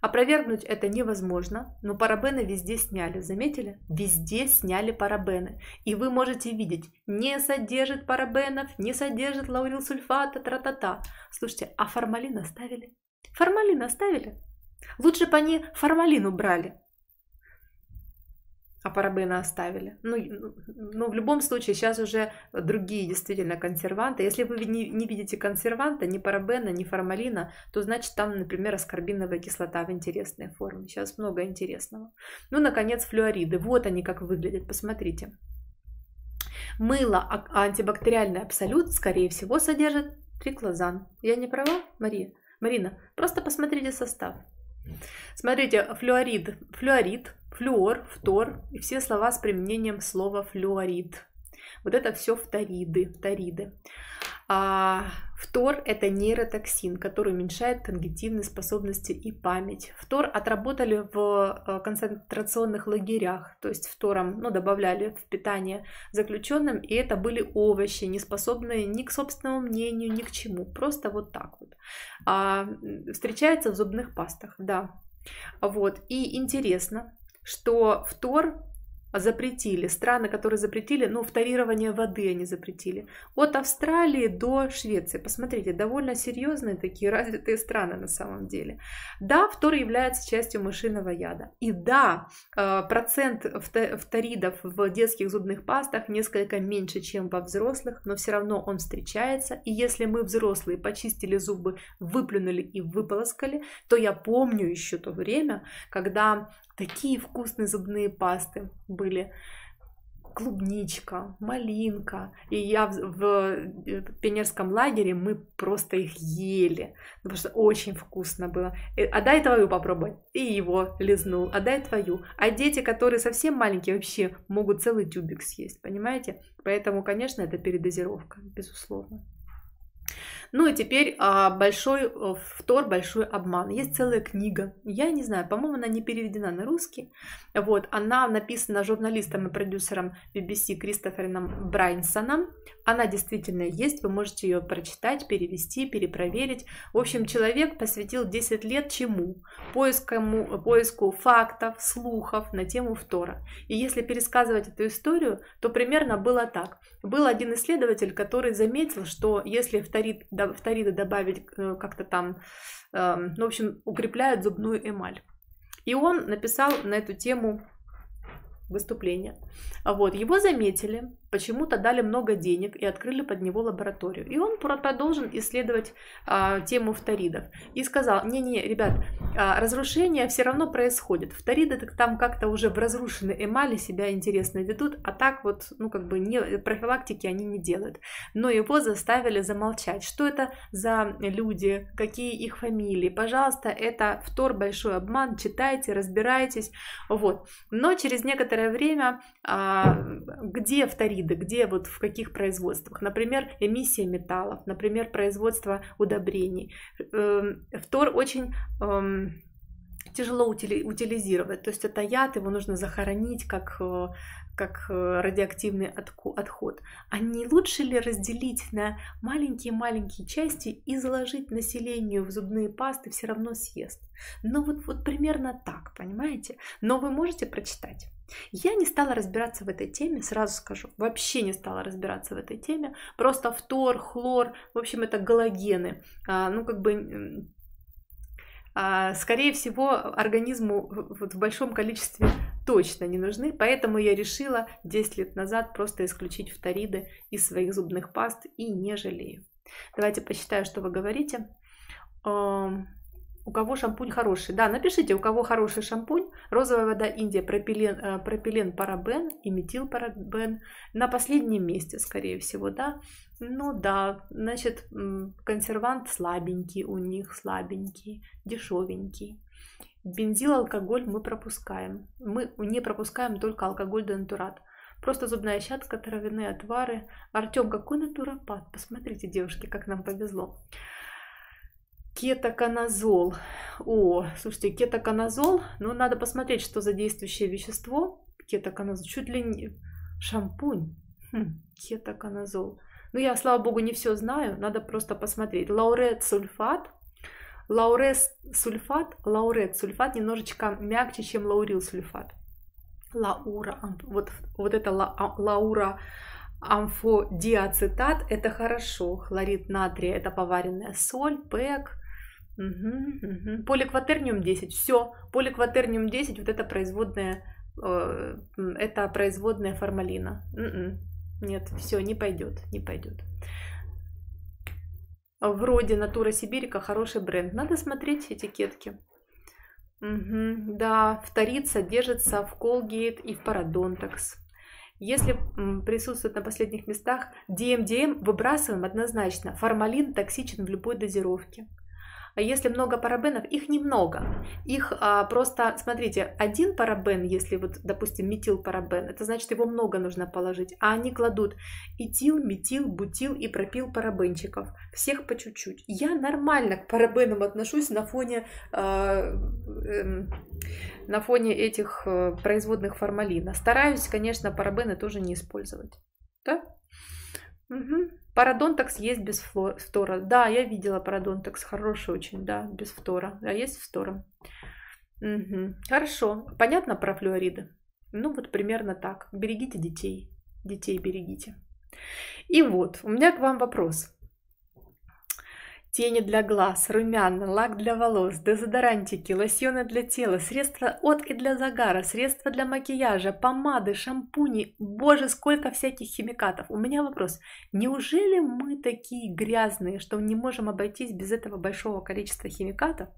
Опровергнуть это невозможно, но парабены везде сняли, заметили? Везде сняли парабены. И вы можете видеть, не содержит парабенов, не содержит лаурилсульфата, тра-та-та. Слушайте, а формалин оставили? Формалин оставили? Лучше бы они формалину брали, а парабены оставили. Ну, ну, ну, в любом случае, сейчас уже другие действительно консерванты. Если вы не, не видите консерванта, ни парабена, ни формалина, то значит там, например, аскорбиновая кислота в интересной форме. Сейчас много интересного. Ну, наконец, флюориды. Вот они как выглядят, посмотрите. Мыло антибактериальный абсолют, скорее всего, содержит триклозан. Я не права, Мария? Марина, просто посмотрите состав. Смотрите, флюорид, флюорид, флюор, фтор и все слова с применением слова флюорид. Вот это все фториды, фториды. А, Фтор – это нейротоксин, который уменьшает когнитивные способности и память. Фтор отработали в э, концентрационных лагерях, то есть фтором ну, добавляли в питание заключенным, и это были овощи, не способные ни к собственному мнению, ни к чему, просто вот так вот. А, встречается в зубных пастах, да. Вот. И интересно, что фтор запретили, страны, которые запретили, ну, вторирование воды они запретили. От Австралии до Швеции. Посмотрите, довольно серьезные такие развитые страны на самом деле. Да, фтор является частью мышиного яда. И да, э, процент фторидов в детских зубных пастах несколько меньше, чем во взрослых, но все равно он встречается. И если мы взрослые почистили зубы, выплюнули и выполоскали, то я помню еще то время, когда Такие вкусные зубные пасты были. Клубничка, малинка. И я в, в э, пионерском лагере мы просто их ели, потому что очень вкусно было. Э, а дай твою попробовать. И его лизнул. А дай твою. А дети, которые совсем маленькие, вообще могут целый тюбик съесть, понимаете? Поэтому, конечно, это передозировка, безусловно. Ну и теперь а, большой э, втор, большой обман. Есть целая книга. Я не знаю, по-моему, она не переведена на русский. Вот, она написана журналистом и продюсером BBC Кристофером Брайнсоном. Она действительно есть, вы можете ее прочитать, перевести, перепроверить. В общем, человек посвятил 10 лет чему? Поиску поиску фактов, слухов на тему втора. И если пересказывать эту историю, то примерно было так. Был один исследователь, который заметил, что если фторид фториды добавить э, как-то там, эм, ну, в общем, укрепляет зубную эмаль. И он написал на эту тему выступление. Вот, его заметили, почему-то дали много денег и открыли под него лабораторию. И он продолжен исследовать а, тему фторидов. И сказал, не-не, ребят, а, разрушение все равно происходит. Фториды там как-то уже в разрушенной эмали себя интересно ведут, а так вот, ну как бы не, профилактики они не делают. Но его заставили замолчать. Что это за люди, какие их фамилии? Пожалуйста, это втор большой обман, читайте, разбирайтесь. Вот. Но через некоторое время, а, где фториды? виды, где вот в каких производствах. Например, эмиссия металлов, например, производство удобрений. Фтор эм, очень эм, тяжело утилизировать. То есть это яд, его нужно захоронить как э, как э, радиоактивный отход, а не лучше ли разделить на маленькие-маленькие части и заложить населению в зубные пасты, все равно съест. Ну вот, вот примерно так, понимаете? Но вы можете прочитать. Я не стала разбираться в этой теме, сразу скажу, вообще не стала разбираться в этой теме. Просто фтор, хлор, в общем, это галогены. А, ну, как бы а, скорее всего, организму в большом количестве точно не нужны, поэтому я решила 10 лет назад просто исключить фториды из своих зубных паст и не жалею. Давайте посчитаю, что вы говорите. Эм, у кого шампунь хороший? Да, напишите, у кого хороший шампунь. Розовая вода Индия, пропилен, э, пропилен парабен и метилпарабен на последнем месте, скорее всего, да. Ну да, значит, консервант слабенький у них, слабенький, дешевенький. Бензил, алкоголь мы пропускаем. Мы не пропускаем только алкоголь до Просто зубная щетка, травяные отвары. Артем, какой натуропат. Посмотрите, девушки, как нам повезло. Кетоконазол. О, слушайте, кетоконазол. Ну, надо посмотреть, что за действующее вещество. Кетоконазол. Чуть ли не шампунь. Хм, кетоконазол. Ну, я, слава богу, не все знаю. Надо просто посмотреть. Лаурет сульфат – Лаурес сульфат, лаурет сульфат немножечко мягче, чем лаурил сульфат. Лаура, вот, вот это ла, а, лаура амфодиацетат, это хорошо. Хлорид натрия, это поваренная соль, пэк. Угу, угу. Поликватерниум 10, все. Поликватерниум 10, вот это производная, э, это производная формалина. Н -н -н. Нет, все, не пойдет, не пойдет вроде Натура Сибирика хороший бренд. Надо смотреть этикетки. Угу, да, вторит содержится в Colgate и в Parodontax. Если присутствует на последних местах, DMDM эм эм выбрасываем однозначно. Формалин токсичен в любой дозировке. А если много парабенов, их немного. Их а, просто, смотрите, один парабен, если вот, допустим, метилпарабен, это значит, его много нужно положить. А они кладут этил, метил, бутил и пропил парабенчиков. Всех по чуть-чуть. Я нормально к парабенам отношусь на фоне, а, э, на фоне этих э, производных формалина. Стараюсь, конечно, парабены тоже не использовать. Да? Угу. Парадонтакс есть без фтора. Да, я видела парадонтакс. Хороший очень, да, без фтора. А есть фтора. Угу. Хорошо. Понятно про флюориды? Ну, вот примерно так. Берегите детей. Детей берегите. И вот, у меня к вам вопрос тени для глаз, румяна, лак для волос, дезодорантики, лосьоны для тела, средства от и для загара, средства для макияжа, помады, шампуни. Боже, сколько всяких химикатов. У меня вопрос. Неужели мы такие грязные, что не можем обойтись без этого большого количества химикатов?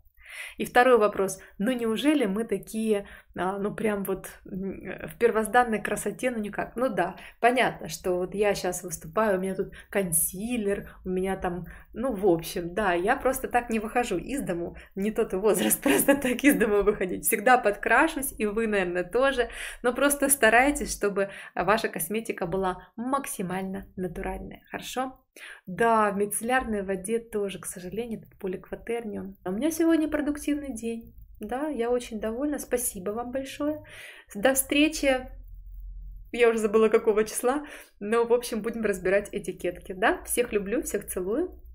И второй вопрос. Ну неужели мы такие, а, ну прям вот в первозданной красоте, ну никак? Ну да, понятно, что вот я сейчас выступаю, у меня тут консилер, у меня там, ну в общем, да, я просто так не выхожу из дому. Не тот возраст просто так из дома выходить. Всегда подкрашусь, и вы, наверное, тоже. Но просто старайтесь, чтобы ваша косметика была максимально натуральная. Хорошо? Да, в мицеллярной воде тоже, к сожалению, этот поликвотерниум. А у меня сегодня продуктивный день. Да, я очень довольна. Спасибо вам большое. До встречи. Я уже забыла, какого числа. Но, в общем, будем разбирать этикетки. Да, всех люблю, всех целую.